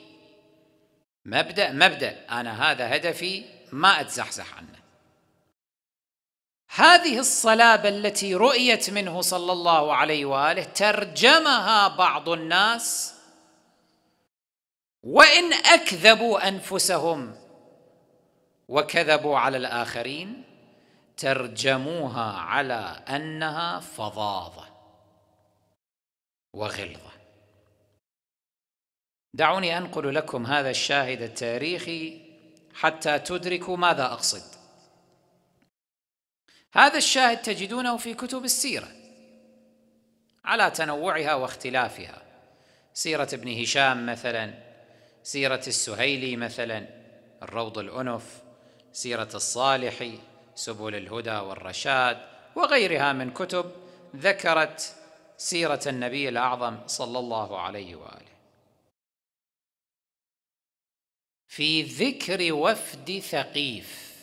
مبدأ مبدأ أنا هذا هدفي ما أتزحزح عنه هذه الصلابة التي رؤيت منه صلى الله عليه وآله ترجمها بعض الناس وإن أكذبوا أنفسهم وكذبوا على الآخرين ترجموها على أنها فظاظة وغلظة دعوني انقل لكم هذا الشاهد التاريخي حتى تدركوا ماذا اقصد هذا الشاهد تجدونه في كتب السيره على تنوعها واختلافها سيره ابن هشام مثلا سيره السهيلي مثلا الروض الانف سيره الصالح سبل الهدى والرشاد وغيرها من كتب ذكرت سيره النبي الاعظم صلى الله عليه واله في
ذكر
وفد ثقيف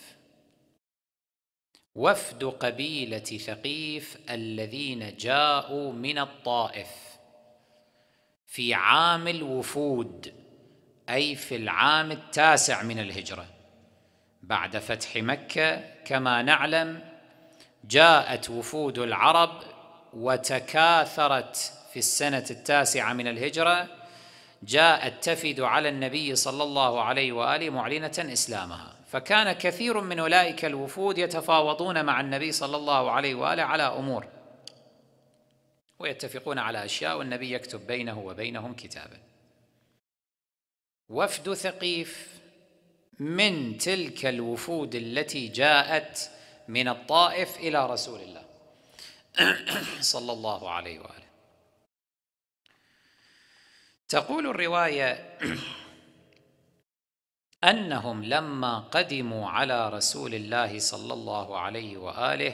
وفد قبيلة ثقيف الذين جاءوا من الطائف في عام الوفود أي في العام التاسع من الهجرة بعد فتح مكة كما نعلم جاءت وفود العرب وتكاثرت في السنة التاسعة من الهجرة جاءت تفد على النبي صلى الله عليه واله معلنه اسلامها فكان كثير من اولئك الوفود يتفاوضون مع النبي صلى الله عليه واله على امور ويتفقون على اشياء والنبي يكتب بينه وبينهم كتابا وفد ثقيف من تلك الوفود التي جاءت من الطائف الى رسول الله [coughs] صلى الله عليه واله تقول الروايه [clears throat] انهم لما قدموا على رسول الله صلى الله عليه واله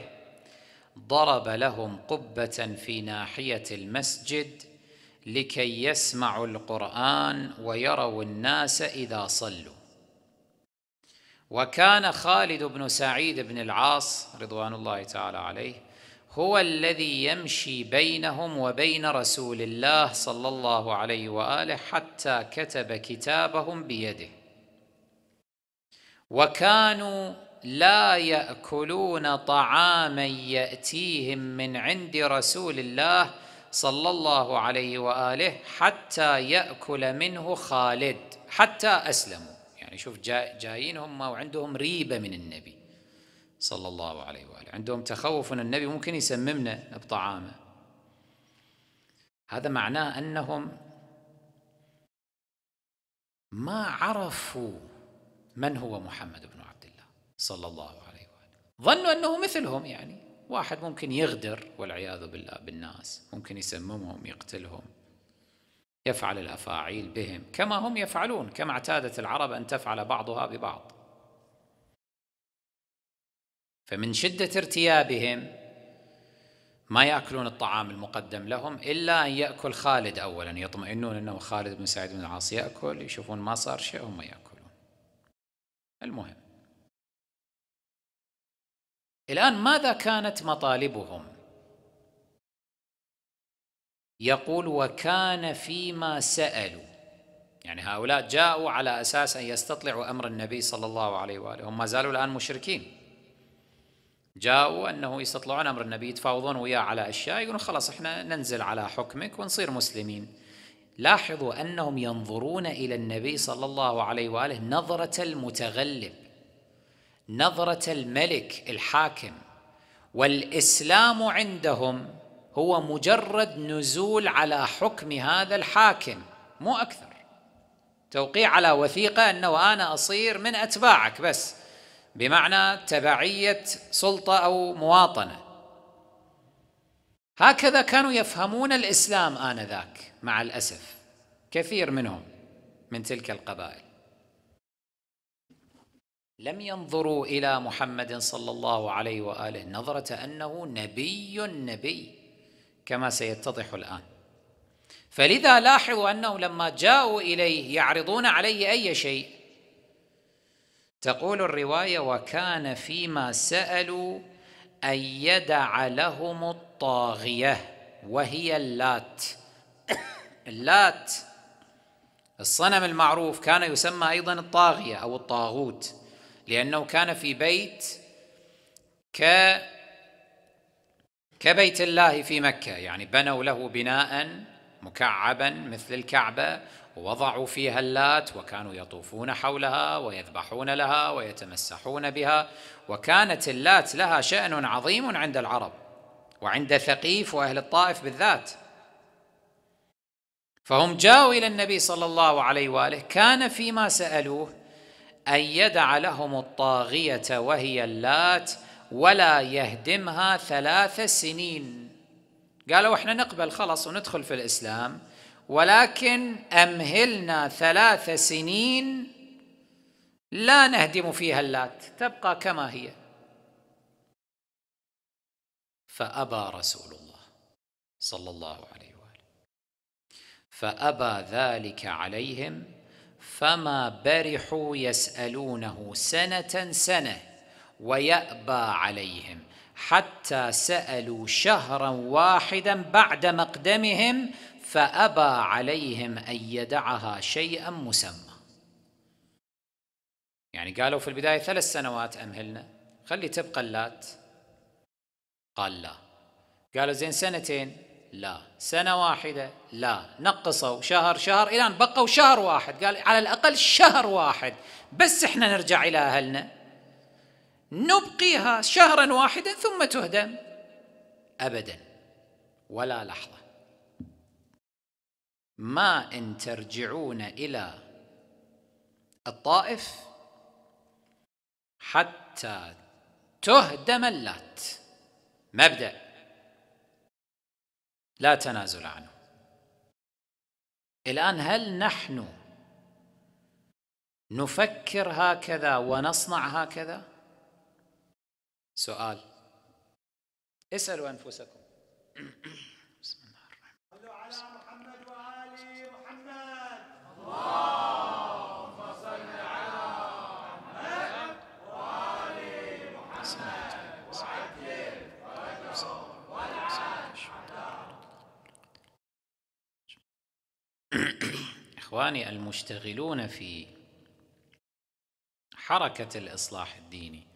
ضرب لهم قبه في ناحيه المسجد لكي يسمعوا القران ويروا الناس اذا صلوا وكان خالد بن سعيد بن العاص رضوان الله تعالى عليه هو الذي يمشي بينهم وبين رسول الله صلى الله عليه واله حتى كتب كتابهم بيده وكانوا لا ياكلون طعاما ياتيهم من عند رسول الله صلى الله عليه واله حتى ياكل منه خالد حتى اسلموا يعني شوف جايين هم وعندهم ريبه من النبي صلى الله عليه وآله عندهم تخوف أن النبي ممكن يسممنا بطعامه هذا معناه أنهم ما عرفوا من هو محمد بن عبد الله صلى الله عليه وآله ظنوا أنه مثلهم يعني واحد ممكن يغدر والعياذ بالله بالناس ممكن يسممهم يقتلهم يفعل الافاعيل بهم كما هم يفعلون كما اعتادت العرب ان تفعل بعضها ببعض فمن شدة ارتيابهم ما يأكلون الطعام المقدم لهم إلا أن يأكل خالد أولا يطمئنون أنه خالد بن سعيد بن العاص يأكل يشوفون ما صار شيء هم يأكلون المهم
الآن ماذا كانت
مطالبهم يقول وكان فيما سألوا يعني هؤلاء جاءوا على أساس أن يستطلعوا أمر النبي صلى الله عليه وآله هم ما زالوا الآن مشركين جاءوا انه يستطلعون امر النبي يتفاوضون وياه على اشياء يقولون خلاص احنا ننزل على حكمك ونصير مسلمين. لاحظوا انهم ينظرون الى النبي صلى الله عليه واله نظرة المتغلب نظرة الملك الحاكم والاسلام عندهم هو مجرد نزول على حكم هذا الحاكم مو اكثر. توقيع على وثيقه انه انا اصير من اتباعك بس بمعنى تبعية سلطة أو مواطنة هكذا كانوا يفهمون الإسلام آنذاك مع الأسف كثير منهم من تلك القبائل لم ينظروا إلى محمد صلى الله عليه وآله نظرة أنه نبي نبي كما سيتضح الآن فلذا لاحظوا أنه لما جاءوا إليه يعرضون عليه أي شيء تقول الرواية وكان فيما سألوا أن يدع لهم الطاغية وهي اللات اللات الصنم المعروف كان يسمى أيضا الطاغية أو الطاغوت لأنه كان في بيت ك كبيت الله في مكة يعني بنوا له بناء مكعبا مثل الكعبة ووضعوا فيها اللات وكانوا يطوفون حولها ويذبحون لها ويتمسحون بها وكانت اللات لها شأن عظيم عند العرب وعند ثقيف وأهل الطائف بالذات فهم جاءوا إلى النبي صلى الله عليه وآله كان فيما سألوه أن يدع لهم الطاغية وهي اللات ولا يهدمها ثلاث سنين قالوا احنا نقبل خلص وندخل في الإسلام ولكن امهلنا ثلاث سنين لا نهدم فيها اللات تبقى كما هي فابى رسول الله صلى الله عليه واله فابى ذلك عليهم فما برحوا يسالونه سنه سنه ويابى عليهم حتى سالوا شهرا واحدا بعد مقدمهم فابى عليهم ان يدعها شيئا مسمى يعني قالوا في البدايه ثلاث سنوات امهلنا خلي تبقى اللات قال لا قالوا زين سنتين لا سنة واحدة لا نقصوا شهر شهر إلى أن بقوا شهر واحد قال على الأقل شهر واحد بس إحنا نرجع إلى أهلنا نبقيها شهرا واحدا ثم تهدم أبدا ولا لحظة ما إن ترجعون إلى الطائف حتى تهدم اللات مبدأ لا تنازل عنه الآن هل نحن نفكر هكذا ونصنع هكذا؟ سؤال اسألوا أنفسكم [clears throat] إخواني المشتغلون في حركة الإصلاح الديني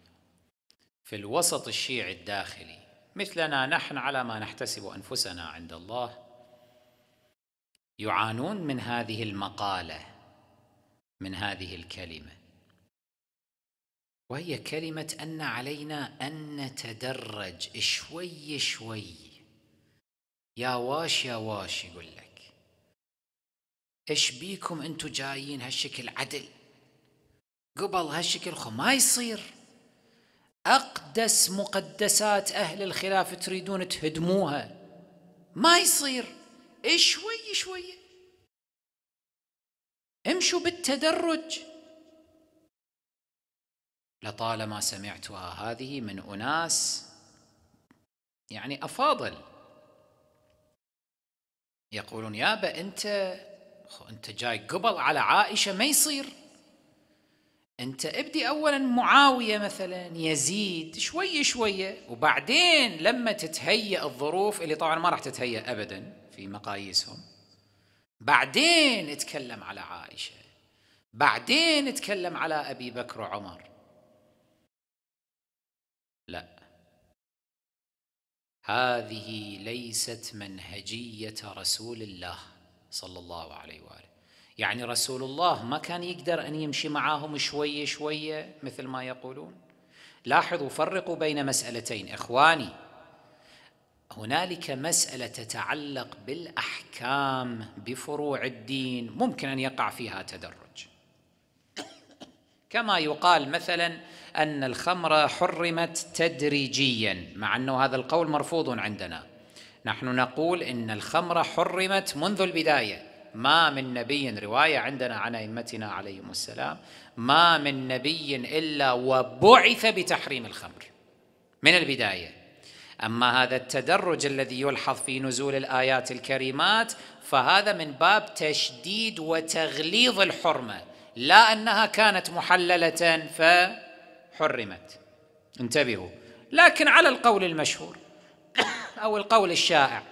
في الوسط الشيعي الداخلي مثلنا نحن على ما نحتسب أنفسنا عند الله يعانون من هذه المقاله من هذه الكلمه وهي كلمه ان علينا ان نتدرج شوي شوي يا واش يا واش يقول لك ايش بيكم انتم جايين هالشكل عدل قبل هالشكل خو ما يصير اقدس مقدسات اهل الخلافه تريدون تهدموها ما يصير شوي شوي
امشوا بالتدرج لطالما سمعتها هذه من أناس
يعني أفاضل يقولون يابا أنت أنت جاي قبل على عائشة ما يصير أنت ابدي أولا معاوية مثلا يزيد شوي شوية وبعدين لما تتهيأ الظروف اللي طبعا ما راح تتهيأ أبدا في مقاييسهم بعدين اتكلم على عائشه بعدين اتكلم على ابي بكر وعمر لا هذه ليست منهجيه رسول الله صلى الله عليه واله يعني رسول الله ما كان يقدر ان يمشي معاهم شويه شويه مثل ما يقولون لاحظوا فرقوا بين مسالتين اخواني هنالك مساله تتعلق بالاحكام بفروع الدين ممكن ان يقع فيها تدرج كما يقال مثلا ان الخمر حرمت تدريجيا مع انه هذا القول مرفوض عندنا نحن نقول ان الخمر حرمت منذ البدايه ما من نبي روايه عندنا عن ائمتنا عليهم السلام ما من نبي الا وبعث بتحريم الخمر من البدايه أما هذا التدرج الذي يلحظ في نزول الآيات الكريمات فهذا من باب تشديد وتغليظ الحرمة لا أنها كانت محللة فحرمت انتبهوا لكن على القول المشهور [coughs] أو القول الشائع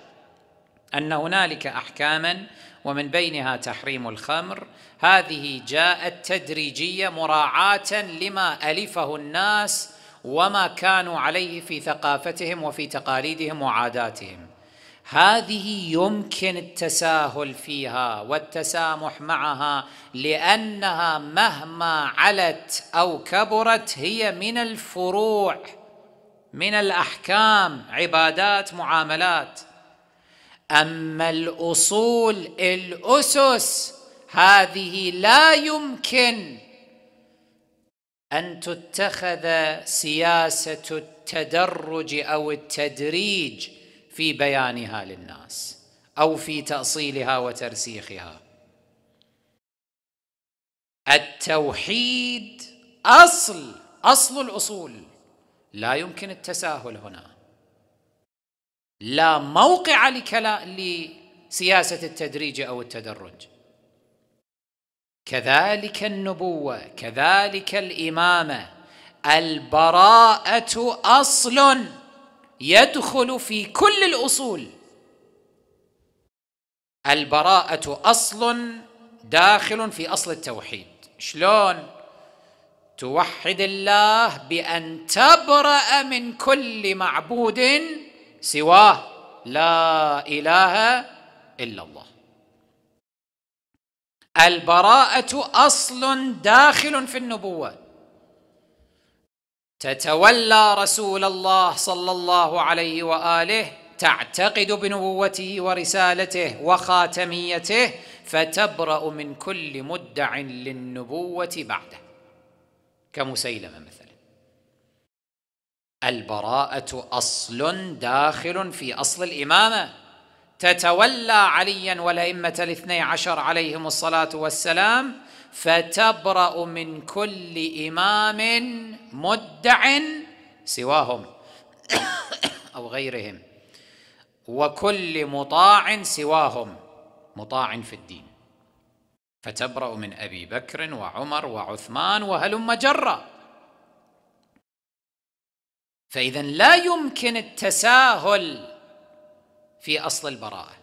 أن هنالك أحكاما ومن بينها تحريم الخمر هذه جاءت تدريجية مراعاة لما ألفه الناس وما كانوا عليه في ثقافتهم وفي تقاليدهم وعاداتهم هذه يمكن التساهل فيها والتسامح معها لانها مهما علت او كبرت هي من الفروع من الاحكام عبادات معاملات اما الاصول الاسس هذه لا يمكن ان تتخذ سياسه التدرج او التدريج في بيانها للناس او في تاصيلها وترسيخها التوحيد اصل اصل الاصول لا يمكن التساهل هنا لا موقع لسياسه التدريج او التدرج كذلك النبوه كذلك الامامه البراءه اصل يدخل في كل الاصول البراءه اصل داخل في اصل التوحيد شلون توحد الله بان تبرا من كل معبود سواه لا اله الا الله البراءه اصل داخل في النبوه تتولى رسول الله صلى الله عليه واله تعتقد بنبوته ورسالته وخاتميته فتبرا من كل مدع للنبوه بعده كمسيلمه مثلا البراءه اصل داخل في اصل الامامه تتولى عليا والأئمة الاثني عشر عليهم الصلاة والسلام فتبرأ من كل إمام مدع سواهم [coughs] أو غيرهم وكل مطاع سواهم مطاع في الدين فتبرأ من أبي بكر وعمر وعثمان وهلم جرا فإذا لا يمكن التساهل في اصل البراءه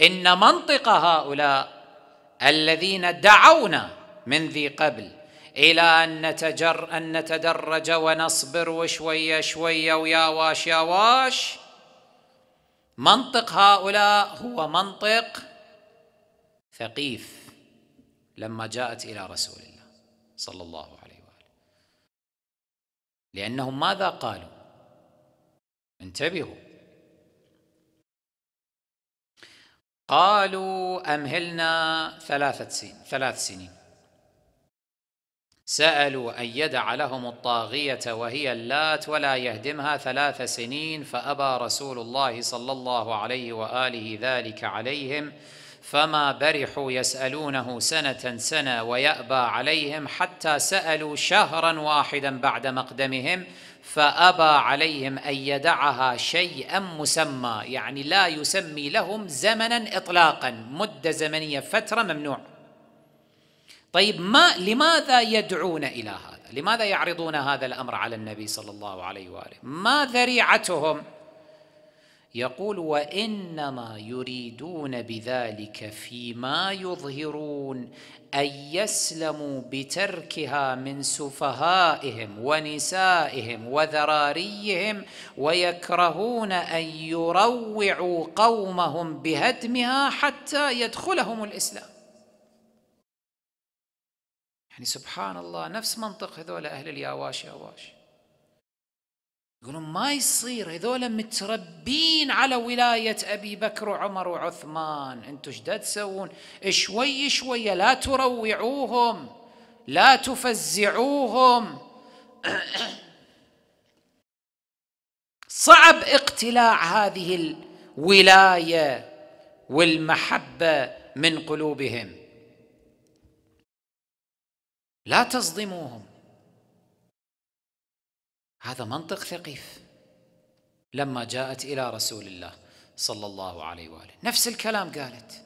ان منطق هؤلاء الذين دعونا من ذي قبل الى ان نتجر ان نتدرج ونصبر وشويه شويه ويا واش يا واش منطق هؤلاء هو منطق ثقيف لما جاءت الى رسول الله صلى الله عليه واله لانهم ماذا قالوا
انتبهوا قالوا
أمهلنا ثلاثة سنين ثلاث سنين سألوا أن يدع لهم الطاغية وهي اللات ولا يهدمها ثلاث سنين فأبى رسول الله صلى الله عليه وآله ذلك عليهم فما برحوا يسألونه سنة سنة ويأبى عليهم حتى سألوا شهرا واحدا بعد مقدمهم فابى عليهم ان يدعها شيئا مسمى يعني لا يسمي لهم زمنا اطلاقا مده زمنيه فتره ممنوع طيب ما لماذا يدعون الى هذا لماذا يعرضون هذا الامر على النبي صلى الله عليه واله ما ذريعتهم يقول وانما يريدون بذلك فيما يظهرون ان يسلموا بتركها من سفهائهم ونسائهم وذراريهم ويكرهون ان يروعوا قومهم بهدمها حتى يدخلهم الاسلام يعني سبحان الله نفس منطق هذول اهل الياواش ياواش يقولون ما يصير هذول متربين على ولاية أبي بكر وعمر وعثمان أنتم ايش تسوون شوي شوي لا تروعوهم لا تفزعوهم صعب اقتلاع هذه الولاية والمحبة من قلوبهم لا تصدموهم هذا منطق ثقيف لما جاءت إلى رسول الله صلى الله عليه وآله نفس الكلام قالت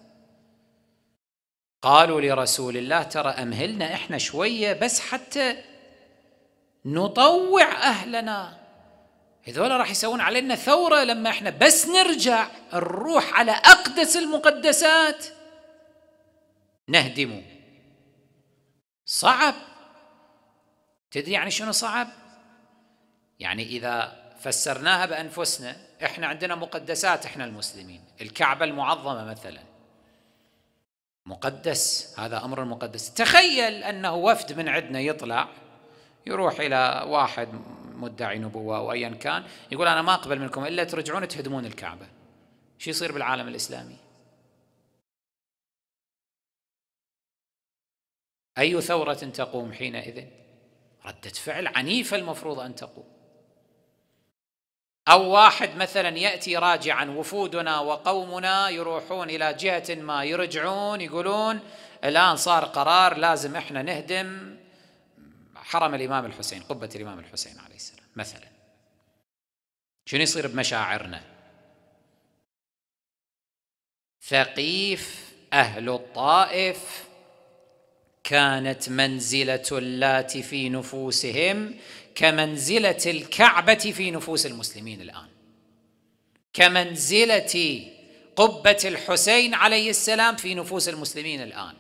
قالوا لرسول الله ترى أمهلنا إحنا شوية بس حتى نطوع أهلنا هذول راح يسوون علينا ثورة لما إحنا بس نرجع نروح على أقدس المقدسات نهدمه صعب تدري يعني شنو صعب يعني إذا فسرناها بأنفسنا إحنا عندنا مقدسات إحنا المسلمين الكعبة المعظمة مثلا مقدس هذا أمر مقدس تخيل أنه وفد من عندنا يطلع يروح إلى واحد مدعي نبوة أو أيا كان يقول أنا ما أقبل منكم إلا ترجعون تهدمون الكعبة شو يصير بالعالم الإسلامي
أي ثورة تقوم حينئذ
ردة فعل عنيفة المفروض أن تقوم أو واحد مثلا يأتي راجعا وفودنا وقومنا يروحون إلى جهة ما يرجعون يقولون الآن صار قرار لازم إحنا نهدم حرم الإمام الحسين قبة الإمام الحسين عليه السلام مثلا شنو يصير بمشاعرنا ثقيف أهل الطائف كانت منزلة اللات في نفوسهم كمنزله الكعبه في نفوس المسلمين الان كمنزله قبه الحسين عليه السلام في نفوس المسلمين الان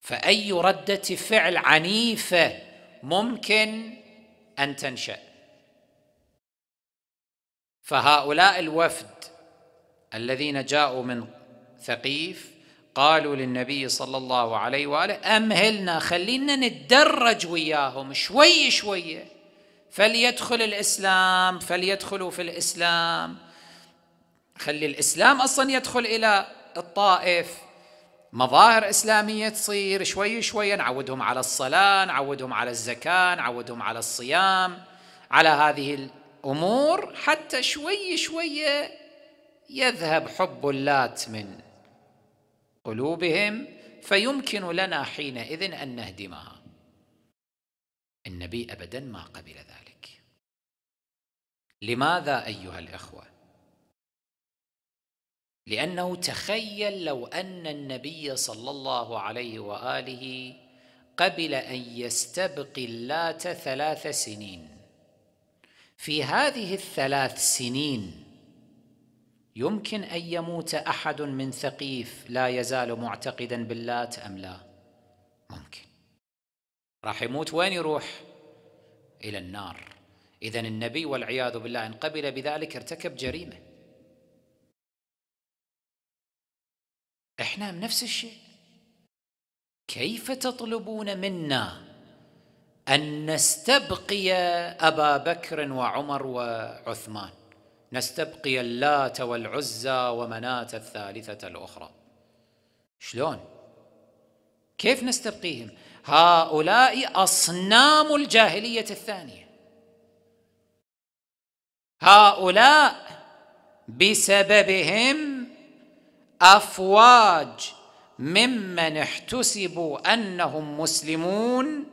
فاي رده فعل عنيفه ممكن ان تنشا فهؤلاء الوفد الذين جاءوا من ثقيف قالوا للنبي صلى الله عليه واله امهلنا خلينا نتدرج وياهم شوي شويه فليدخل الاسلام فليدخلوا في الاسلام خلي الاسلام اصلا يدخل الى الطائف مظاهر اسلاميه تصير شوي شوي نعودهم على الصلاه نعودهم على الزكاه نعودهم على الصيام على هذه الامور حتى شوي شويه يذهب حب اللات من قلوبهم فيمكن لنا حينئذ ان نهدمها النبي ابدا ما قبل ذلك لماذا ايها الاخوه لانه تخيل لو ان النبي صلى الله عليه واله قبل ان يستبقي اللات ثلاث سنين في هذه الثلاث سنين يمكن أن يموت أحد من ثقيف لا يزال معتقدا باللات أم لا ممكن راح يموت وين يروح إلى النار إذا النبي والعياذ بالله إن قبل بذلك ارتكب جريمة إحنا نفس الشيء كيف تطلبون منا أن نستبقي أبا بكر وعمر وعثمان نستبقي اللات والعزى ومناة الثالثة الأخرى شلون؟ كيف نستبقيهم؟ هؤلاء أصنام الجاهلية الثانية هؤلاء بسببهم أفواج ممن احتسبوا أنهم مسلمون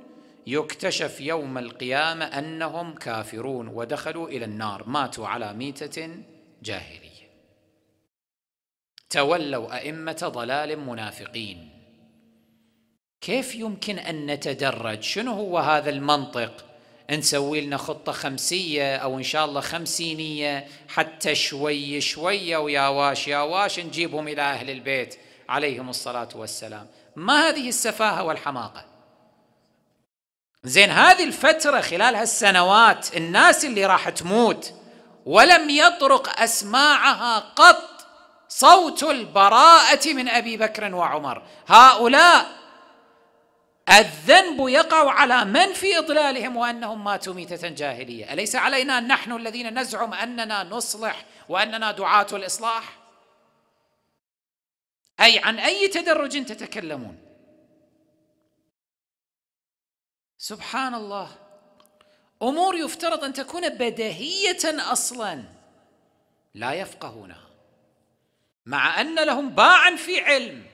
يكتشف يوم القيامة أنهم كافرون ودخلوا إلى النار ماتوا على ميتة جاهلية تولوا أئمة ضلال منافقين كيف يمكن أن نتدرج شنو هو هذا المنطق نسوي لنا خطة خمسية أو إن شاء الله خمسينية حتى شوي شوية ويا واش يا واش نجيبهم إلى أهل البيت عليهم الصلاة والسلام ما هذه السفاهة والحماقة زين هذه الفترة خلال هالسنوات الناس اللي راح تموت ولم يطرق أسماعها قط صوت البراءة من أبي بكر وعمر هؤلاء الذنب يقع على من في إضلالهم وأنهم ماتوا ميتة جاهلية أليس علينا نحن الذين نزعم أننا نصلح وأننا دعاة الإصلاح أي عن أي تدرج تتكلمون سبحان الله امور يفترض ان تكون بديهيه اصلا لا يفقهونها مع ان لهم باعا في علم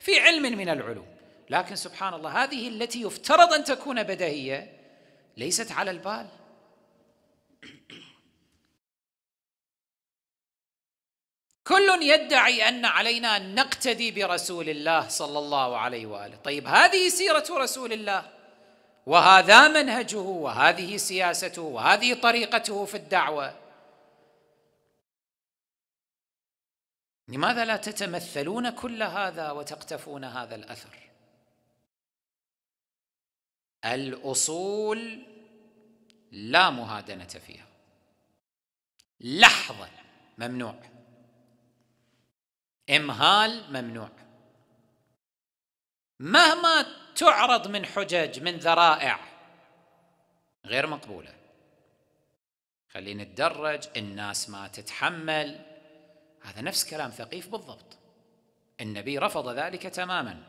في علم من العلوم لكن سبحان الله هذه التي يفترض ان تكون بديهيه ليست على البال كل يدعي ان علينا ان نقتدي برسول الله صلى الله عليه واله طيب هذه سيره رسول الله وهذا منهجه وهذه سياسته وهذه طريقته في الدعوه لماذا لا
تتمثلون
كل هذا وتقتفون هذا الاثر الاصول لا مهادنه فيها لحظه ممنوع امهال ممنوع مهما تعرض من حجج من ذرائع غير مقبوله خلينا نتدرج الناس ما تتحمل هذا نفس كلام ثقيف بالضبط النبي رفض ذلك تماما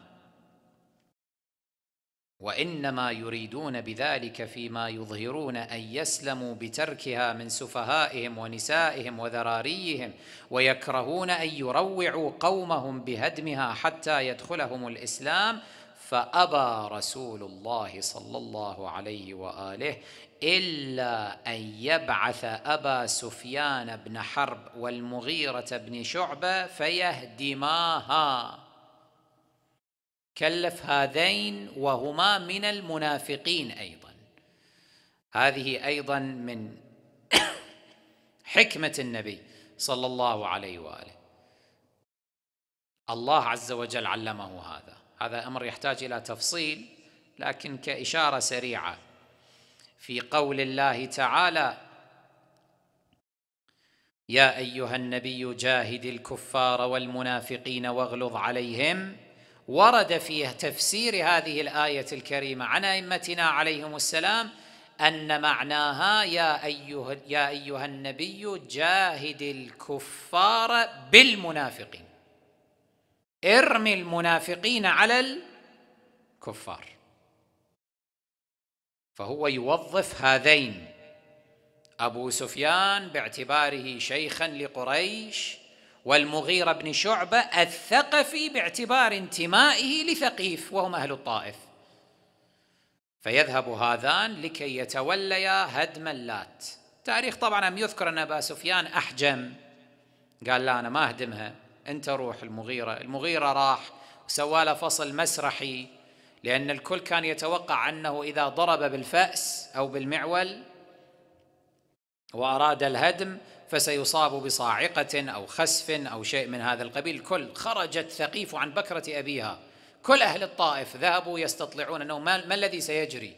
وانما يريدون بذلك فيما يظهرون ان يسلموا بتركها من سفهائهم ونسائهم وذراريهم ويكرهون ان يروعوا قومهم بهدمها حتى يدخلهم الاسلام فابى رسول الله صلى الله عليه واله الا ان يبعث ابا سفيان بن حرب والمغيره بن شعبه فيهدماها كلف هذين وهما من المنافقين ايضا هذه ايضا من حكمه النبي صلى الله عليه واله الله عز وجل علمه هذا هذا امر يحتاج الى تفصيل لكن كاشاره سريعه في قول الله تعالى يا ايها النبي جاهد الكفار والمنافقين واغلظ عليهم ورد في تفسير هذه الايه الكريمه عن ائمتنا عليهم السلام ان معناها يا ايها يا ايها النبي جاهد الكفار بالمنافقين ارمي المنافقين على الكفار فهو يوظف هذين أبو سفيان باعتباره شيخا لقريش والمغيرة بن شعبة الثقفي باعتبار انتمائه لثقيف وهم أهل الطائف فيذهب هذان لكي يتوليا هدم اللات تاريخ طبعا يذكر أن أبا سفيان أحجم قال لا أنا ما أهدمها انت روح المغيرة المغيرة راح وسوى له فصل مسرحي لأن الكل كان يتوقع أنه إذا ضرب بالفأس أو بالمعول وأراد الهدم فسيصاب بصاعقة أو خسف أو شيء من هذا القبيل كل خرجت ثقيف عن بكرة أبيها كل أهل الطائف ذهبوا يستطلعون أنه ما الذي سيجري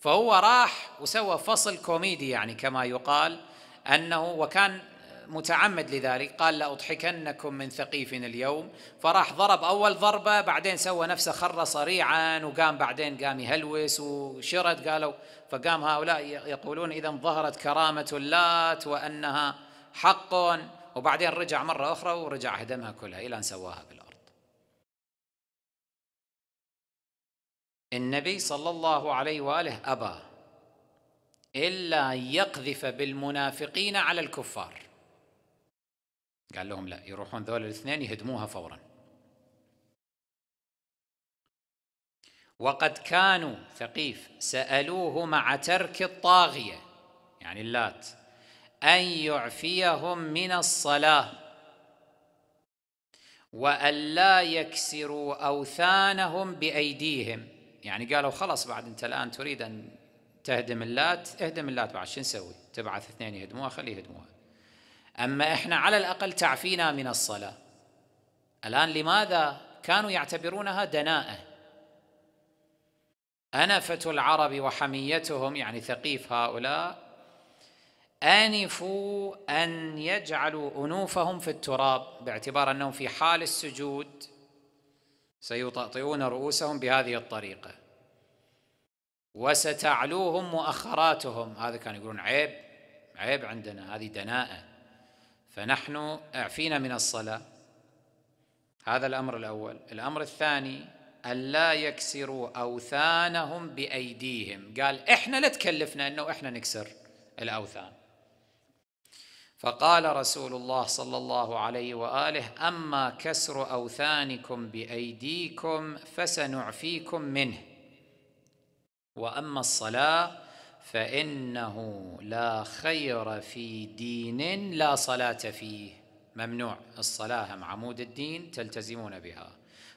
فهو راح وسوى فصل كوميدي يعني كما يقال أنه وكان متعمد لذلك قال لأضحكنكم من ثقيف اليوم فراح ضرب أول ضربة بعدين سوى نفسه خر صريعا وقام بعدين قام يهلوس وشرد قالوا فقام هؤلاء يقولون إذا ظهرت كرامة اللات وأنها حق وبعدين رجع مرة أخرى ورجع هدمها كلها إلى أن سواها بالأرض النبي صلى الله عليه وآله أبى إلا يقذف بالمنافقين على الكفار قال لهم لا يروحون ذول الاثنين يهدموها فورا وقد كانوا ثقيف سألوه مع ترك الطاغية يعني اللات أن يعفيهم من الصلاة وألا يكسروا أوثانهم بأيديهم يعني قالوا خلاص بعد أنت الآن تريد أن تهدم اللات اهدم اللات بعد شو نسوي تبعث اثنين يهدموها خليه يهدموها أما إحنا على الأقل تعفينا من الصلاة الآن لماذا كانوا يعتبرونها دناءة أنفة العرب وحميتهم يعني ثقيف هؤلاء آنفوا أن يجعلوا أنوفهم في التراب باعتبار أنهم في حال السجود سيطأطئون رؤوسهم بهذه الطريقة وستعلوهم مؤخراتهم هذا كانوا يقولون عيب عيب عندنا هذه دناءة فنحن اعفينا من الصلاه هذا الامر الاول الامر الثاني الا يكسروا اوثانهم بايديهم قال احنا لا تكلفنا انه احنا نكسر الاوثان فقال رسول الله صلى الله عليه واله اما كسر اوثانكم بايديكم فسنعفيكم منه واما الصلاه فانه لا خير في دين لا صلاه فيه ممنوع الصلاه عمود الدين تلتزمون بها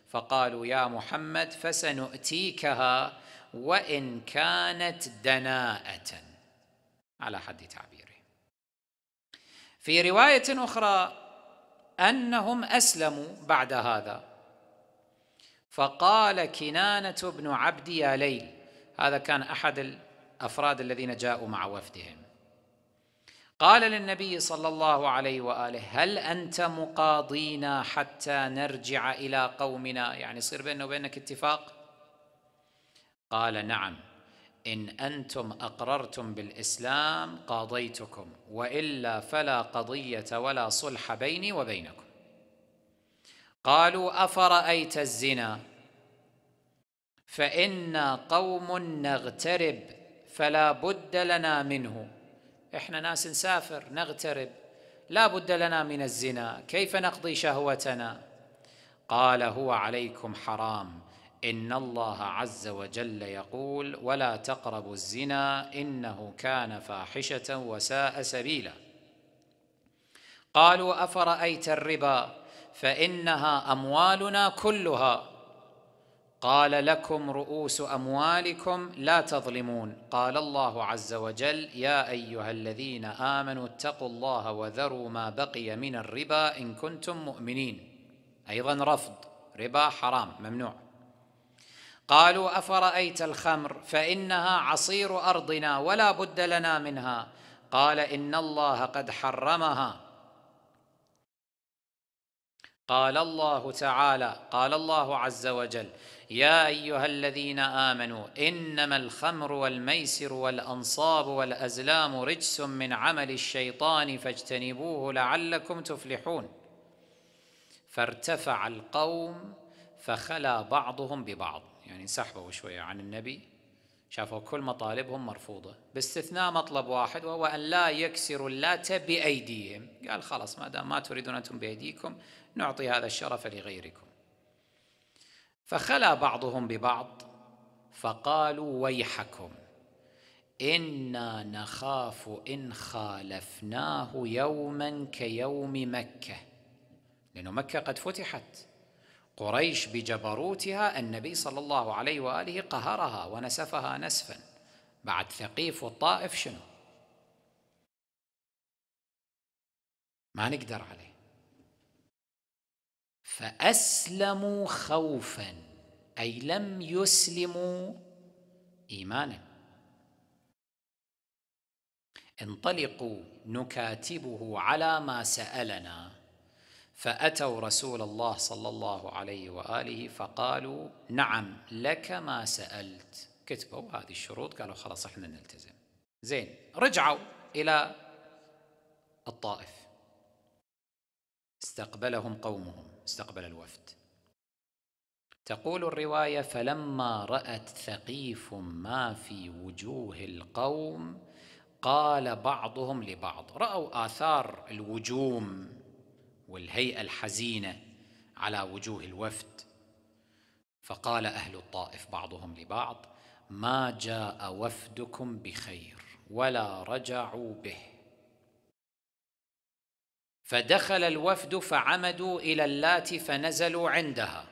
فقالوا يا محمد فسنؤتيكها وان كانت دناءه على حد تعبيره في روايه اخرى انهم اسلموا بعد هذا فقال كنانه بن عبد يا ليل هذا كان احد الافراد الذين جاءوا مع وفدهم قال للنبي صلى الله عليه واله هل انت مقاضينا حتى نرجع الى قومنا يعني يصير بيننا وبينك اتفاق قال نعم ان انتم اقررتم بالاسلام قاضيتكم والا فلا قضيه ولا صلح بيني وبينكم قالوا افرايت الزنا فانا قوم نغترب فلا بد لنا منه احنا ناس نسافر نغترب لا بد لنا من الزنا كيف نقضي شهوتنا قال هو عليكم حرام ان الله عز وجل يقول ولا تقربوا الزنا انه كان فاحشه وساء سبيلا قالوا افرايت الربا فانها اموالنا كلها قال لكم رؤوس اموالكم لا تظلمون قال الله عز وجل يا ايها الذين امنوا اتقوا الله وذروا ما بقي من الربا ان كنتم مؤمنين ايضا رفض ربا حرام ممنوع قالوا افرايت الخمر فانها عصير ارضنا ولا بد لنا منها قال ان الله قد حرمها قال الله تعالى قال الله عز وجل يا ايها الذين امنوا انما الخمر والميسر والانصاب والازلام رجس من عمل الشيطان فاجتنبوه لعلكم تفلحون فارتفع القوم فخلا بعضهم ببعض يعني انسحبوا شويه عن النبي شافوا كل مطالبهم مرفوضه باستثناء مطلب واحد وهو ان لا يكسروا اللات بايديهم قال خلاص ما دام ما تريدون انتم بايديكم نعطي هذا الشرف لغيركم فخلا بعضهم ببعض فقالوا ويحكم انا نخاف ان خالفناه يوما كيوم مكه لأن مكه قد فتحت قريش بجبروتها النبي صلى الله عليه واله قهرها ونسفها نسفا بعد ثقيف والطائف شنو
ما نقدر عليه
فاسلموا خوفا اي لم يسلموا ايمانا انطلقوا نكاتبه على ما سالنا فاتوا رسول الله صلى الله عليه واله فقالوا نعم لك ما سالت كتبوا هذه الشروط قالوا خلاص احنا نلتزم زين رجعوا الى الطائف استقبلهم قومهم استقبل الوفد تقول الرواية فلما رأت ثقيف ما في وجوه القوم قال بعضهم لبعض رأوا آثار الوجوم والهيئة الحزينة على وجوه الوفد فقال أهل الطائف بعضهم لبعض ما جاء وفدكم بخير ولا رجعوا به فدخل الوفد فعمدوا إلى اللات فنزلوا عندها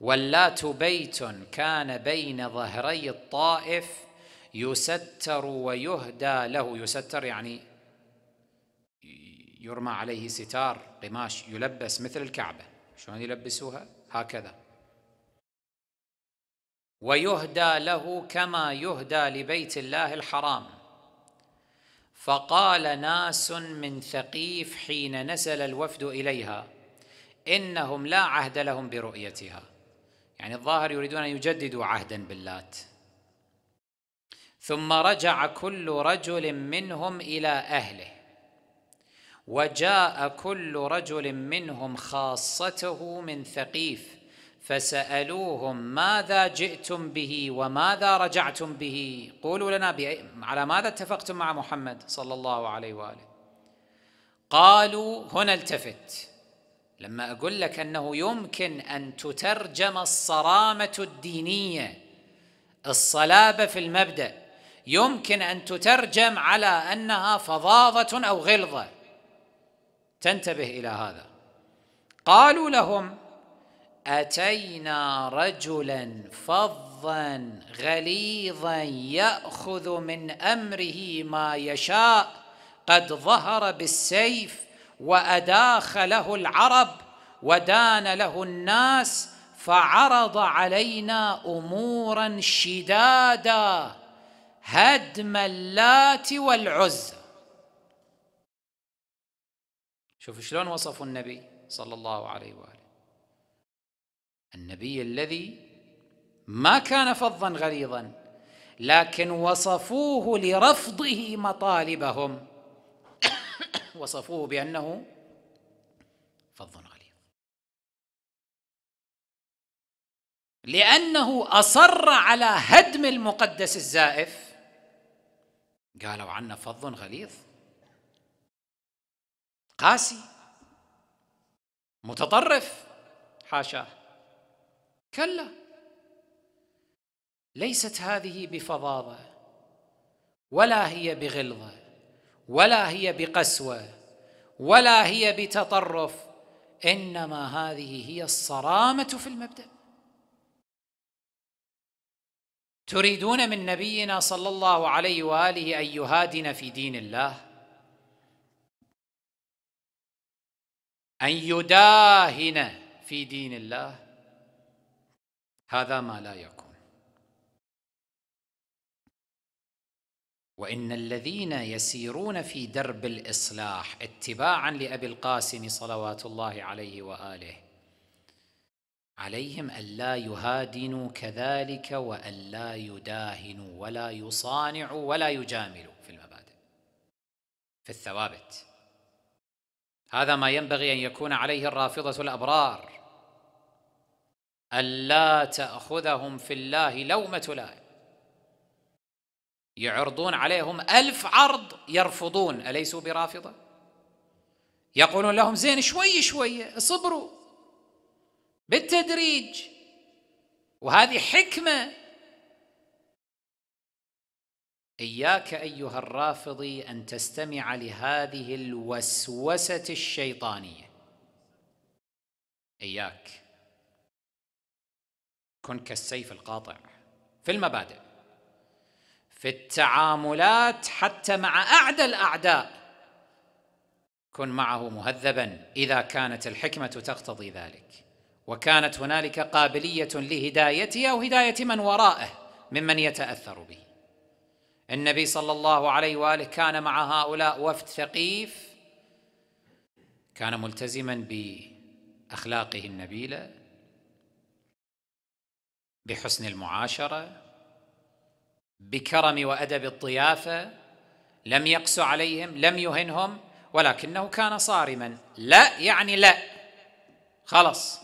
واللات بيت كان بين ظهري الطائف يستر ويهدى له يستر يعني يرمى عليه ستار قماش يلبس مثل الكعبة شلون يلبسوها هكذا ويهدى له كما يهدى لبيت الله الحرام فقال ناس من ثقيف حين نزل الوفد إليها إنهم لا عهد لهم برؤيتها يعني الظاهر يريدون أن يجددوا عهدا باللات ثم رجع كل رجل منهم إلى أهله وجاء كل رجل منهم خاصته من ثقيف فسألوهم ماذا جئتم به وماذا رجعتم به قولوا لنا على ماذا اتفقتم مع محمد صلى الله عليه وآله قالوا هنا التفت لما أقول لك أنه يمكن أن تترجم الصرامة الدينية الصلابة في المبدأ يمكن أن تترجم على أنها فظاظة أو غلظة تنتبه إلى هذا قالوا لهم اتينا رجلا فظا غليظا ياخذ من امره ما يشاء قد ظهر بالسيف واداخ له العرب ودان له الناس فعرض علينا امورا شدادا هدم اللات والعزى شوف شلون وصفوا النبي صلى الله عليه واله النبي الذي ما كان فظا غليظا لكن وصفوه لرفضه مطالبهم [coughs] وصفوه بانه فظ غليظ
لانه اصر
على هدم المقدس الزائف قالوا عنا فظ غليظ قاسي متطرف حاشاه كلا ليست هذه بفظاظه ولا هي بغلظه ولا هي بقسوه ولا هي بتطرف انما هذه هي الصرامه في المبدا تريدون من نبينا صلى الله عليه واله ان يهادن في دين
الله ان يداهن في دين الله هذا ما لا يكون
وان الذين يسيرون في درب الاصلاح اتباعا لابي القاسم صلوات الله عليه واله عليهم الا يهادنوا كذلك والا يداهنوا ولا يصانعوا ولا يجاملوا في المبادئ في الثوابت هذا ما ينبغي ان يكون عليه الرافضه الابرار ألا تأخذهم في الله لومة لائم يعرضون عليهم ألف عرض يرفضون أليسوا برافضة يقولون لهم زين شوي شوي اصبروا بالتدريج وهذه حكمة إياك أيها الرافضي أن تستمع لهذه الوسوسة الشيطانية إياك كن كالسيف القاطع في المبادئ في التعاملات حتى مع اعدى الاعداء كن معه مهذبا اذا كانت الحكمه تقتضي ذلك وكانت هنالك قابليه لهدايته او هدايه من ورائه ممن يتاثر به النبي صلى الله عليه واله كان مع هؤلاء وفد ثقيف كان ملتزما باخلاقه النبيله بحسن المعاشره بكرم وادب الضيافه لم يقس عليهم لم يهنهم ولكنه كان صارما لا يعني لا خلص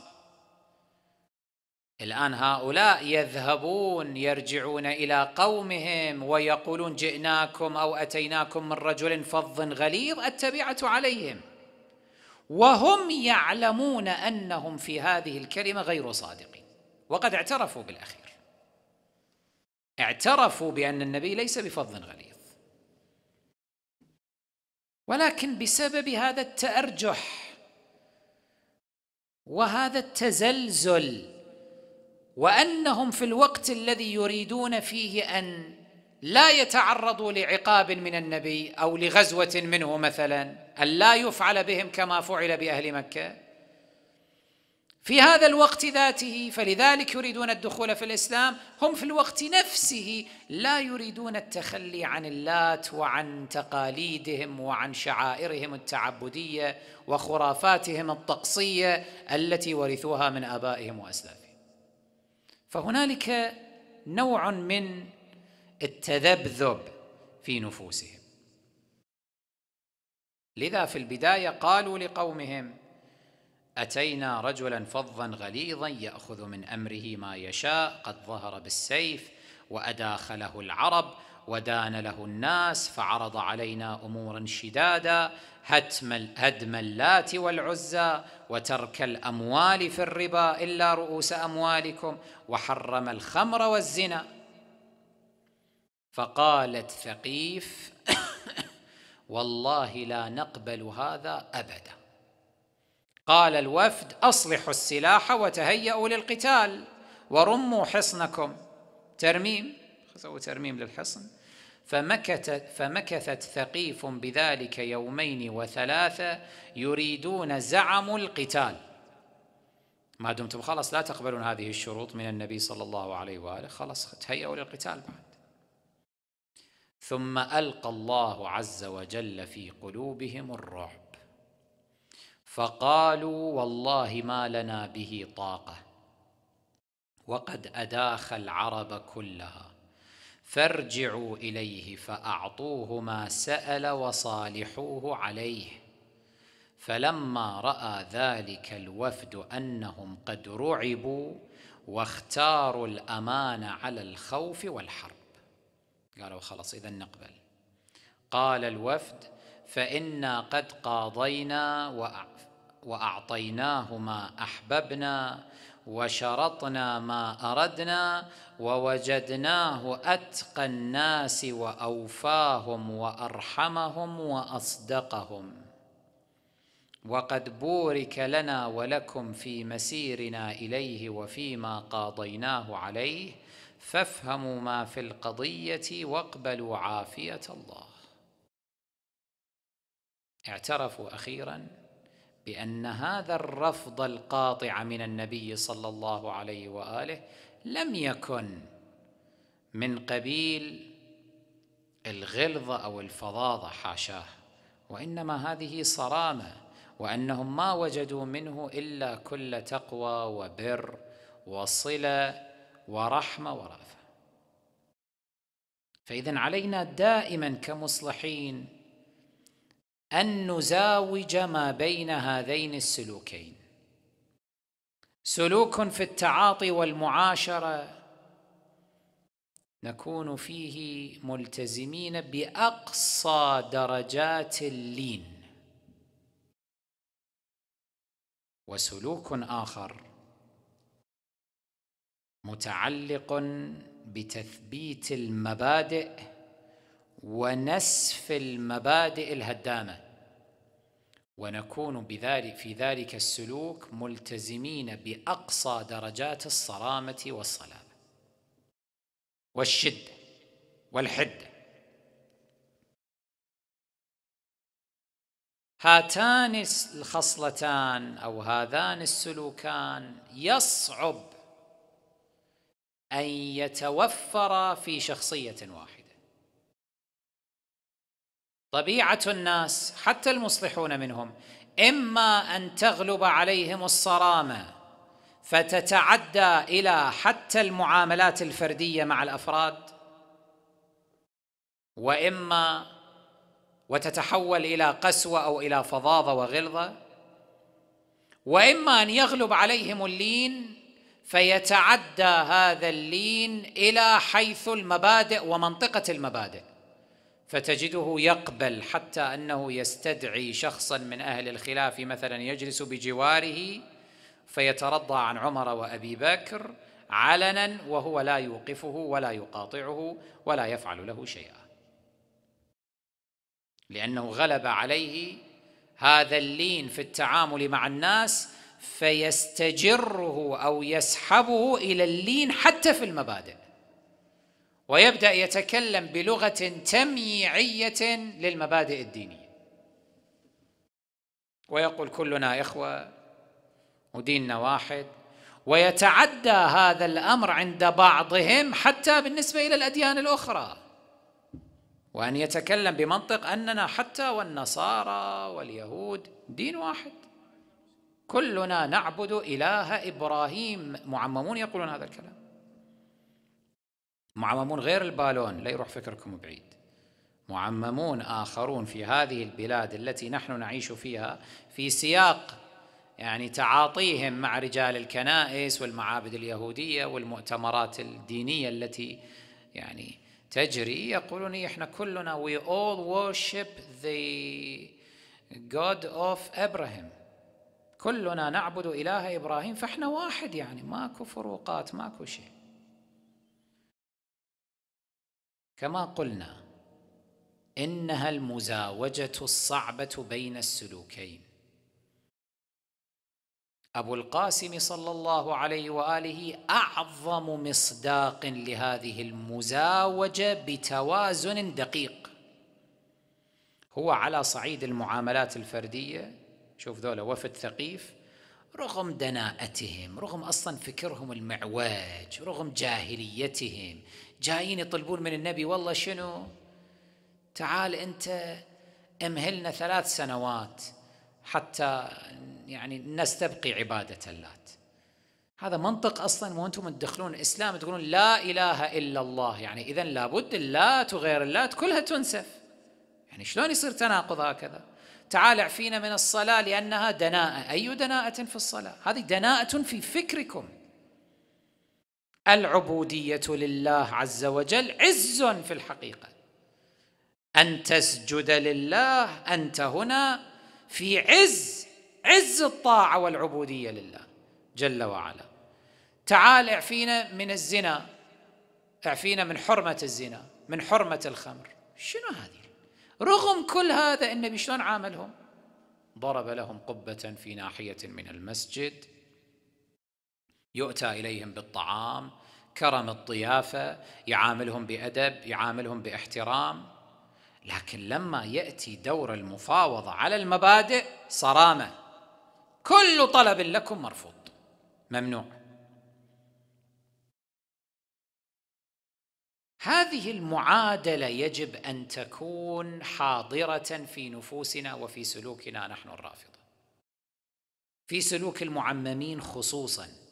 الان هؤلاء يذهبون يرجعون الى قومهم ويقولون جئناكم او اتيناكم من رجل فظ غليظ التبعه عليهم وهم يعلمون انهم في هذه الكلمه غير صادقين وقد اعترفوا بالأخير اعترفوا بأن النبي ليس بفظ غليظ ولكن بسبب هذا التأرجح وهذا التزلزل وأنهم في الوقت الذي يريدون فيه أن لا يتعرضوا لعقاب من النبي أو لغزوة منه مثلا أن لا يفعل بهم كما فعل بأهل مكة في هذا الوقت ذاته فلذلك يريدون الدخول في الاسلام هم في الوقت نفسه لا يريدون التخلي عن اللات وعن تقاليدهم وعن شعائرهم التعبديه وخرافاتهم الطقسيه التي ورثوها من ابائهم واسلافهم فهنالك نوع من التذبذب في نفوسهم لذا في البدايه قالوا لقومهم أتينا رجلا فظا غليظا يأخذ من أمره ما يشاء قد ظهر بالسيف وأداخله العرب ودان له الناس فعرض علينا امورا شدادا هتم هدم اللات والعزى وترك الاموال في الربا الا رؤوس اموالكم وحرم الخمر والزنا فقالت ثقيف [coughs] والله لا نقبل هذا ابدا قال الوفد أصلحوا السلاح وتهيأوا للقتال ورموا حصنكم ترميم سووا ترميم للحصن فمكثت, فمكثت ثقيف بذلك يومين وثلاثة يريدون زعم القتال ما دمتم خلاص لا تقبلون هذه الشروط من النبي صلى الله عليه وآله خلاص تهيأوا للقتال بعد ثم ألقى الله عز وجل في قلوبهم الرعب فقالوا والله ما لنا به طاقه وقد اداخ العرب كلها فارجعوا اليه فاعطوه ما سال وصالحوه عليه فلما راى ذلك الوفد انهم قد رعبوا واختاروا الامان على الخوف والحرب قالوا خلاص اذا نقبل قال الوفد فانا قد قاضينا واعطيناه ما احببنا وشرطنا ما اردنا ووجدناه اتقى الناس واوفاهم وارحمهم واصدقهم وقد بورك لنا ولكم في مسيرنا اليه وفيما قاضيناه عليه فافهموا ما في القضيه واقبلوا عافيه الله اعترفوا اخيرا بأن هذا الرفض القاطع من النبي صلى الله عليه وآله لم يكن من قبيل الغلظة أو الفظاظة حاشاه وإنما هذه صرامة وأنهم ما وجدوا منه إلا كل تقوى وبر وصلة ورحمة ورأفة فإذا علينا دائما كمصلحين أن نزاوج ما بين هذين السلوكين سلوك في التعاطي والمعاشرة نكون فيه ملتزمين بأقصى درجات اللين وسلوك آخر متعلق بتثبيت المبادئ ونسف المبادئ الهدامه ونكون بذلك في ذلك السلوك ملتزمين باقصى درجات الصرامه والصلابه والشده والحده هاتان الخصلتان او هذان السلوكان يصعب ان يتوفر في شخصيه واحده طبيعه الناس حتى المصلحون منهم اما ان تغلب عليهم الصرامه فتتعدى الى حتى المعاملات الفرديه مع الافراد واما وتتحول الى قسوه او الى فظاظه وغلظه واما ان يغلب عليهم اللين فيتعدى هذا اللين الى حيث المبادئ ومنطقه المبادئ فتجده يقبل حتى انه يستدعي شخصا من اهل الخلاف مثلا يجلس بجواره فيترضى عن عمر وابي بكر علنا وهو لا يوقفه ولا يقاطعه ولا يفعل له شيئا لانه غلب عليه هذا اللين في التعامل مع الناس فيستجره او يسحبه الى اللين حتى في المبادئ ويبدا يتكلم بلغه تمييعيه للمبادئ الدينيه ويقول كلنا اخوه وديننا واحد ويتعدى هذا الامر عند بعضهم حتى بالنسبه الى الاديان الاخرى وان يتكلم بمنطق اننا حتى والنصارى واليهود دين واحد كلنا نعبد اله ابراهيم معممون يقولون هذا الكلام معممون غير البالون لا يروح فكركم بعيد معممون آخرون في هذه البلاد التي نحن نعيش فيها في سياق يعني تعاطيهم مع رجال الكنائس والمعابد اليهودية والمؤتمرات الدينية التي يعني تجري يقولون إيه، احنا كلنا we all worship the God of Abraham كلنا نعبد إله إبراهيم فاحنا واحد يعني ماكو فروقات ماكو شيء كما قلنا إنها المزاوجة الصعبة بين السلوكين أبو القاسم صلى الله عليه وآله أعظم مصداق لهذه المزاوجة بتوازن دقيق هو على صعيد المعاملات الفردية شوف ذولا وفد ثقيف رغم دناءتهم رغم أصلا فكرهم المعوج رغم جاهليتهم جايين يطلبون من النبي والله شنو تعال انت امهلنا ثلاث سنوات حتى يعني نستبقي عباده اللات هذا منطق اصلا وانتم تدخلون الاسلام تقولون لا اله الا الله يعني اذا لابد اللات وغير اللات كلها تنسف يعني شلون يصير تناقض هكذا تعالع فينا من الصلاه لانها دناءه اي دناءه في الصلاه هذه دناءه في فكركم العبوديه لله عز وجل عز في الحقيقه ان تسجد لله انت هنا في عز عز الطاعه والعبوديه لله جل وعلا تعال اعفينا من الزنا اعفينا من حرمه الزنا من حرمه الخمر شنو هذه رغم كل هذا النبي شلون عاملهم ضرب لهم قبه في ناحيه من المسجد يؤتى اليهم بالطعام كرم الضيافه يعاملهم بادب يعاملهم باحترام لكن لما ياتي دور المفاوضه على المبادئ صرامه كل طلب لكم مرفوض ممنوع هذه المعادله يجب ان تكون حاضره في نفوسنا وفي سلوكنا نحن الرافضه في سلوك المعممين خصوصا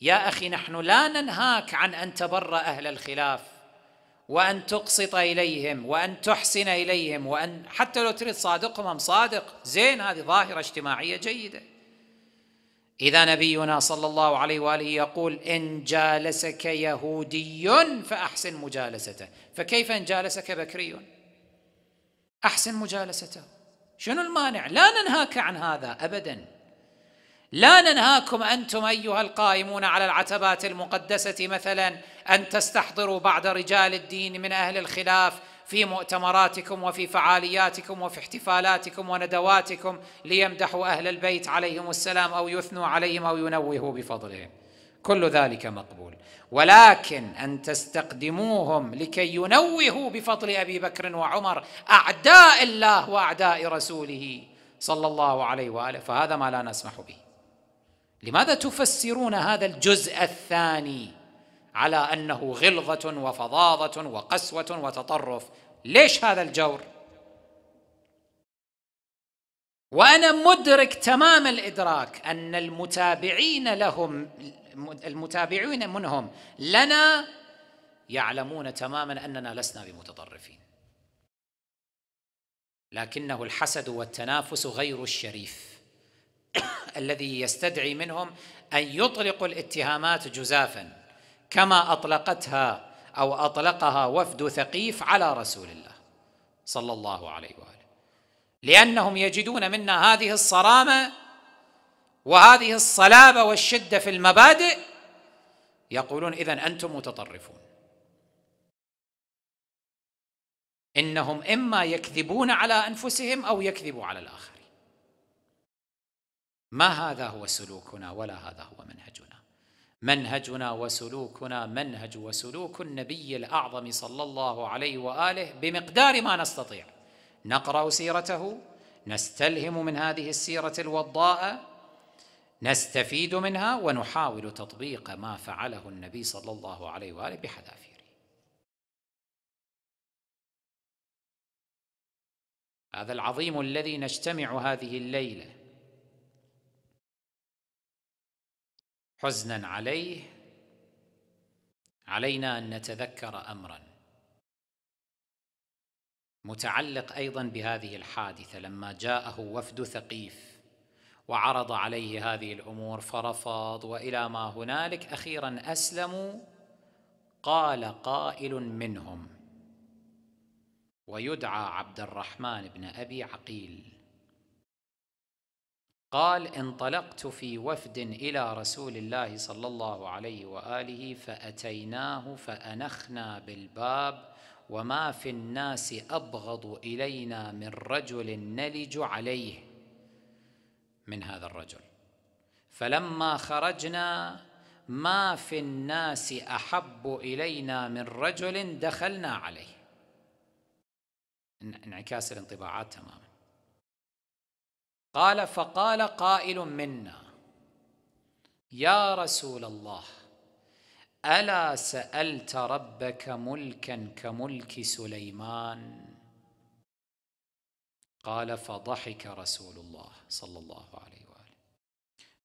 يا اخي نحن لا ننهاك عن ان تبر اهل الخلاف وان تقسط اليهم وان تحسن اليهم وان حتى لو تريد صادقهم أم صادق زين هذه ظاهره اجتماعيه جيده اذا نبينا صلى الله عليه واله يقول ان جالسك يهودي فاحسن مجالسته فكيف ان جالسك بكري احسن مجالسته شنو المانع لا ننهاك عن هذا ابدا لا ننهاكم انتم ايها القائمون على العتبات المقدسه مثلا ان تستحضروا بعض رجال الدين من اهل الخلاف في مؤتمراتكم وفي فعالياتكم وفي احتفالاتكم وندواتكم ليمدحوا اهل البيت عليهم السلام او يثنوا عليهم او ينوهوا بفضلهم كل ذلك مقبول ولكن ان تستقدموهم لكي ينوهوا بفضل ابي بكر وعمر اعداء الله واعداء رسوله صلى الله عليه واله فهذا ما لا نسمح به لماذا تفسرون هذا الجزء الثاني على انه غلظه وفظاظه وقسوه وتطرف ليش هذا الجور وانا مدرك تمام الادراك ان المتابعين لهم المتابعين منهم لنا يعلمون تماما اننا لسنا بمتطرفين لكنه الحسد والتنافس غير الشريف [coughs] الذي يستدعي منهم أن يطلقوا الاتهامات جزافا كما أطلقتها أو أطلقها وفد ثقيف على رسول الله صلى الله عليه وآله لأنهم يجدون منا هذه الصرامة وهذه الصلابة والشدة في المبادئ يقولون إذا أنتم متطرفون انهم اما يكذبون على
انفسهم
او يكذبوا على الاخر ما هذا هو سلوكنا ولا هذا هو منهجنا منهجنا وسلوكنا منهج وسلوك النبي الاعظم صلى الله عليه واله بمقدار ما نستطيع نقرا سيرته نستلهم من هذه السيره الوضاءه نستفيد منها ونحاول تطبيق ما فعله النبي صلى الله عليه واله بحذافيره هذا العظيم الذي نجتمع هذه الليله حزنا عليه علينا ان
نتذكر
امرا متعلق ايضا بهذه الحادثه لما جاءه وفد ثقيف وعرض عليه هذه الامور فرفض والى ما هنالك اخيرا اسلموا قال قائل منهم ويدعى عبد الرحمن بن ابي عقيل قال انطلقت في وفد إلى رسول الله صلى الله عليه وآله فأتيناه فأنخنا بالباب وما في الناس أبغض إلينا من رجل نلج عليه من هذا الرجل فلما خرجنا ما في الناس أحب إلينا من رجل دخلنا عليه انعكاس الانطباعات تماما قال فقال قائل منا يا رسول الله الا سالت ربك ملكا كملك سليمان قال فضحك رسول الله صلى الله عليه واله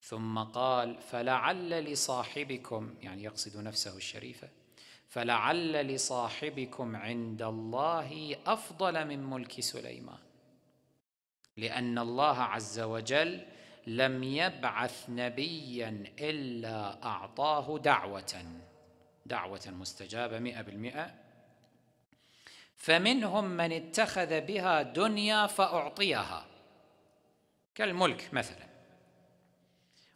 ثم قال فلعل لصاحبكم يعني يقصد نفسه الشريفه فلعل لصاحبكم عند الله افضل من ملك سليمان لأن الله عز وجل لم يبعث نبيا إلا أعطاه دعوة دعوة مستجابة مئة بالمئة فمنهم من اتخذ بها دنيا فأعطيها كالملك مثلا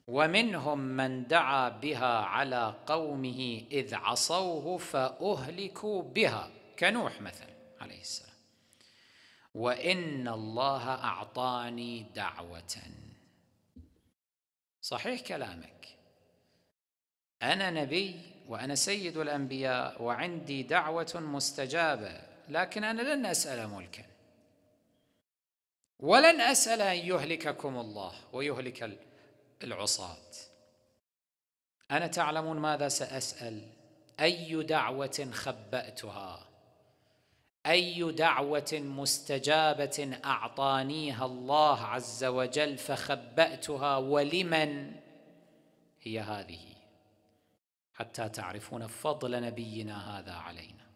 ومنهم من دعا بها على قومه إذ عصوه فأهلكوا بها كنوح مثلا عليه السلام وان الله اعطاني دعوه صحيح كلامك انا نبي وانا سيد الانبياء وعندي دعوه مستجابه لكن انا لن اسال ملكا ولن اسال ان يهلككم الله ويهلك العصاه انا تعلمون ماذا ساسال اي دعوه خباتها اي دعوه مستجابه اعطانيها الله عز وجل فخباتها ولمن هي هذه حتى تعرفون فضل نبينا هذا علينا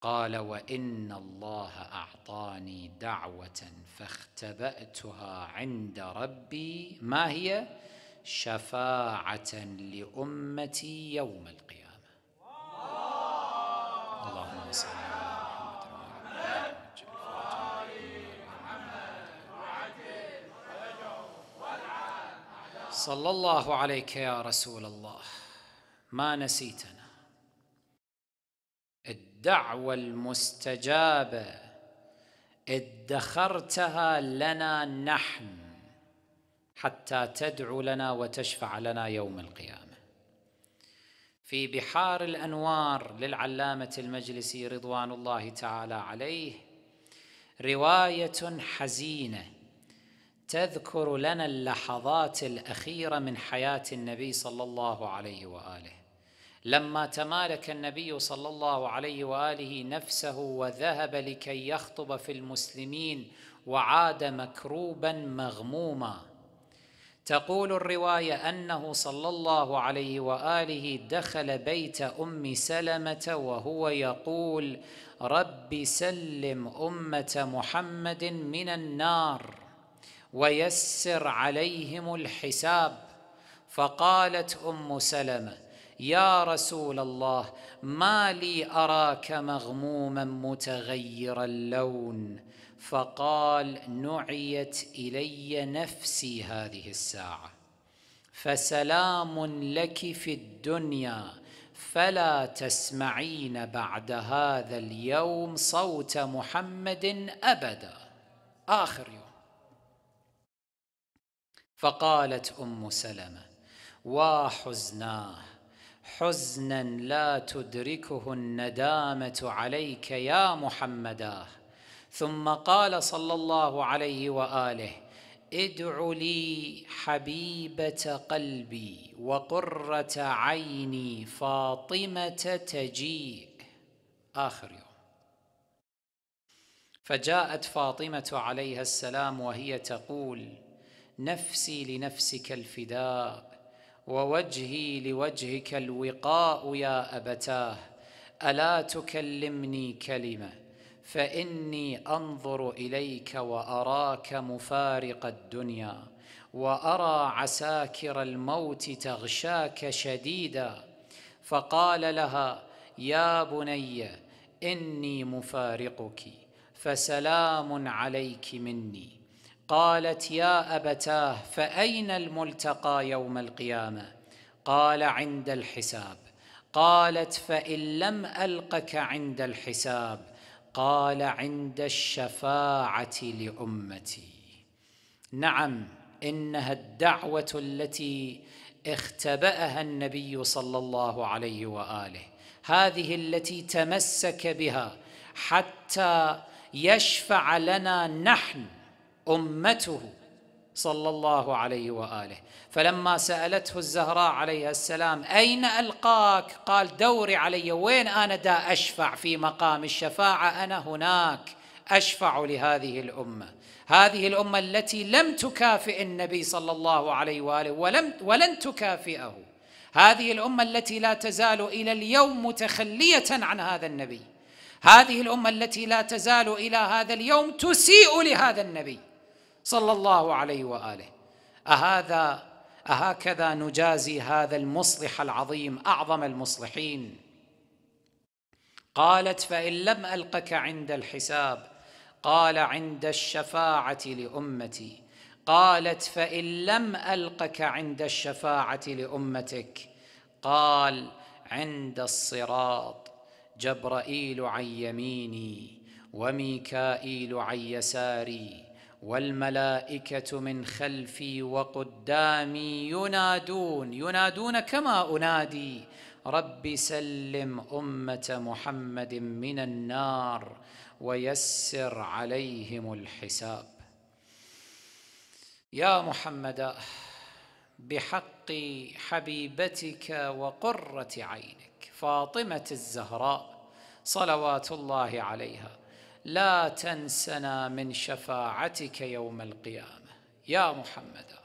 قال وان الله اعطاني دعوه فاختباتها عند ربي ما هي شفاعه لامتي يوم القيامه صلى الله عليك يا رسول الله ما نسيتنا الدعوة المستجابة ادخرتها لنا نحن حتى تدعو لنا وتشفع لنا يوم القيامة في بحار الانوار للعلامه المجلسي رضوان الله تعالى عليه روايه حزينه تذكر لنا اللحظات الاخيره من حياه النبي صلى الله عليه واله لما تمالك النبي صلى الله عليه واله نفسه وذهب لكي يخطب في المسلمين وعاد مكروبا مغموما تقول الرواية أنه صلى الله عليه وآله دخل بيت أم سلمة وهو يقول رب سلم أمة محمد من النار ويسر عليهم الحساب فقالت أم سلمة يا رسول الله ما لي أراك مغموما متغير اللون فقال نعيت الي نفسي هذه الساعه فسلام لك في الدنيا فلا تسمعين بعد هذا اليوم صوت محمد ابدا اخر يوم فقالت ام سلمه وحزناه حزنا لا تدركه الندامه عليك يا محمداه ثم قال صلى الله عليه واله ادع لي حبيبه قلبي وقره عيني فاطمه تجيء اخر يوم فجاءت فاطمه عليها السلام وهي تقول نفسي لنفسك الفداء ووجهي لوجهك الوقاء يا ابتاه الا تكلمني كلمه فاني انظر اليك واراك مفارق الدنيا وارى عساكر الموت تغشاك شديدا فقال لها يا بني اني مفارقك فسلام عليك مني قالت يا ابتاه فاين الملتقى يوم القيامه قال عند الحساب قالت فان لم القك عند الحساب قال عند الشفاعه لامتي نعم انها الدعوه التي اختباها النبي صلى الله عليه واله هذه التي تمسك بها حتى يشفع لنا نحن امته صلى الله عليه واله فلما سالته الزهراء عليها السلام اين القاك قال دوري علي وين انا دا اشفع في مقام الشفاعه انا هناك اشفع لهذه الامه هذه الامه التي لم تكافئ النبي صلى الله عليه واله ولم ولن تكافئه هذه الامه التي لا تزال الى اليوم متخليه عن هذا النبي هذه الامه التي لا تزال الى هذا اليوم تسيء لهذا النبي صلى الله عليه واله اهذا اهكذا نجازي هذا المصلح العظيم اعظم المصلحين قالت فان لم القك عند الحساب قال عند الشفاعه لامتي قالت فان لم القك عند الشفاعه لامتك قال عند الصراط جبرائيل عن يميني وميكائيل عن يساري والملائكة من خلفي وقدامي ينادون ينادون كما أنادي رب سلم أمة محمد من النار ويسر عليهم الحساب يا محمد بحق حبيبتك وقرة عينك فاطمة الزهراء صلوات الله عليها لا تنسنا من شفاعتك يوم القيامه يا محمد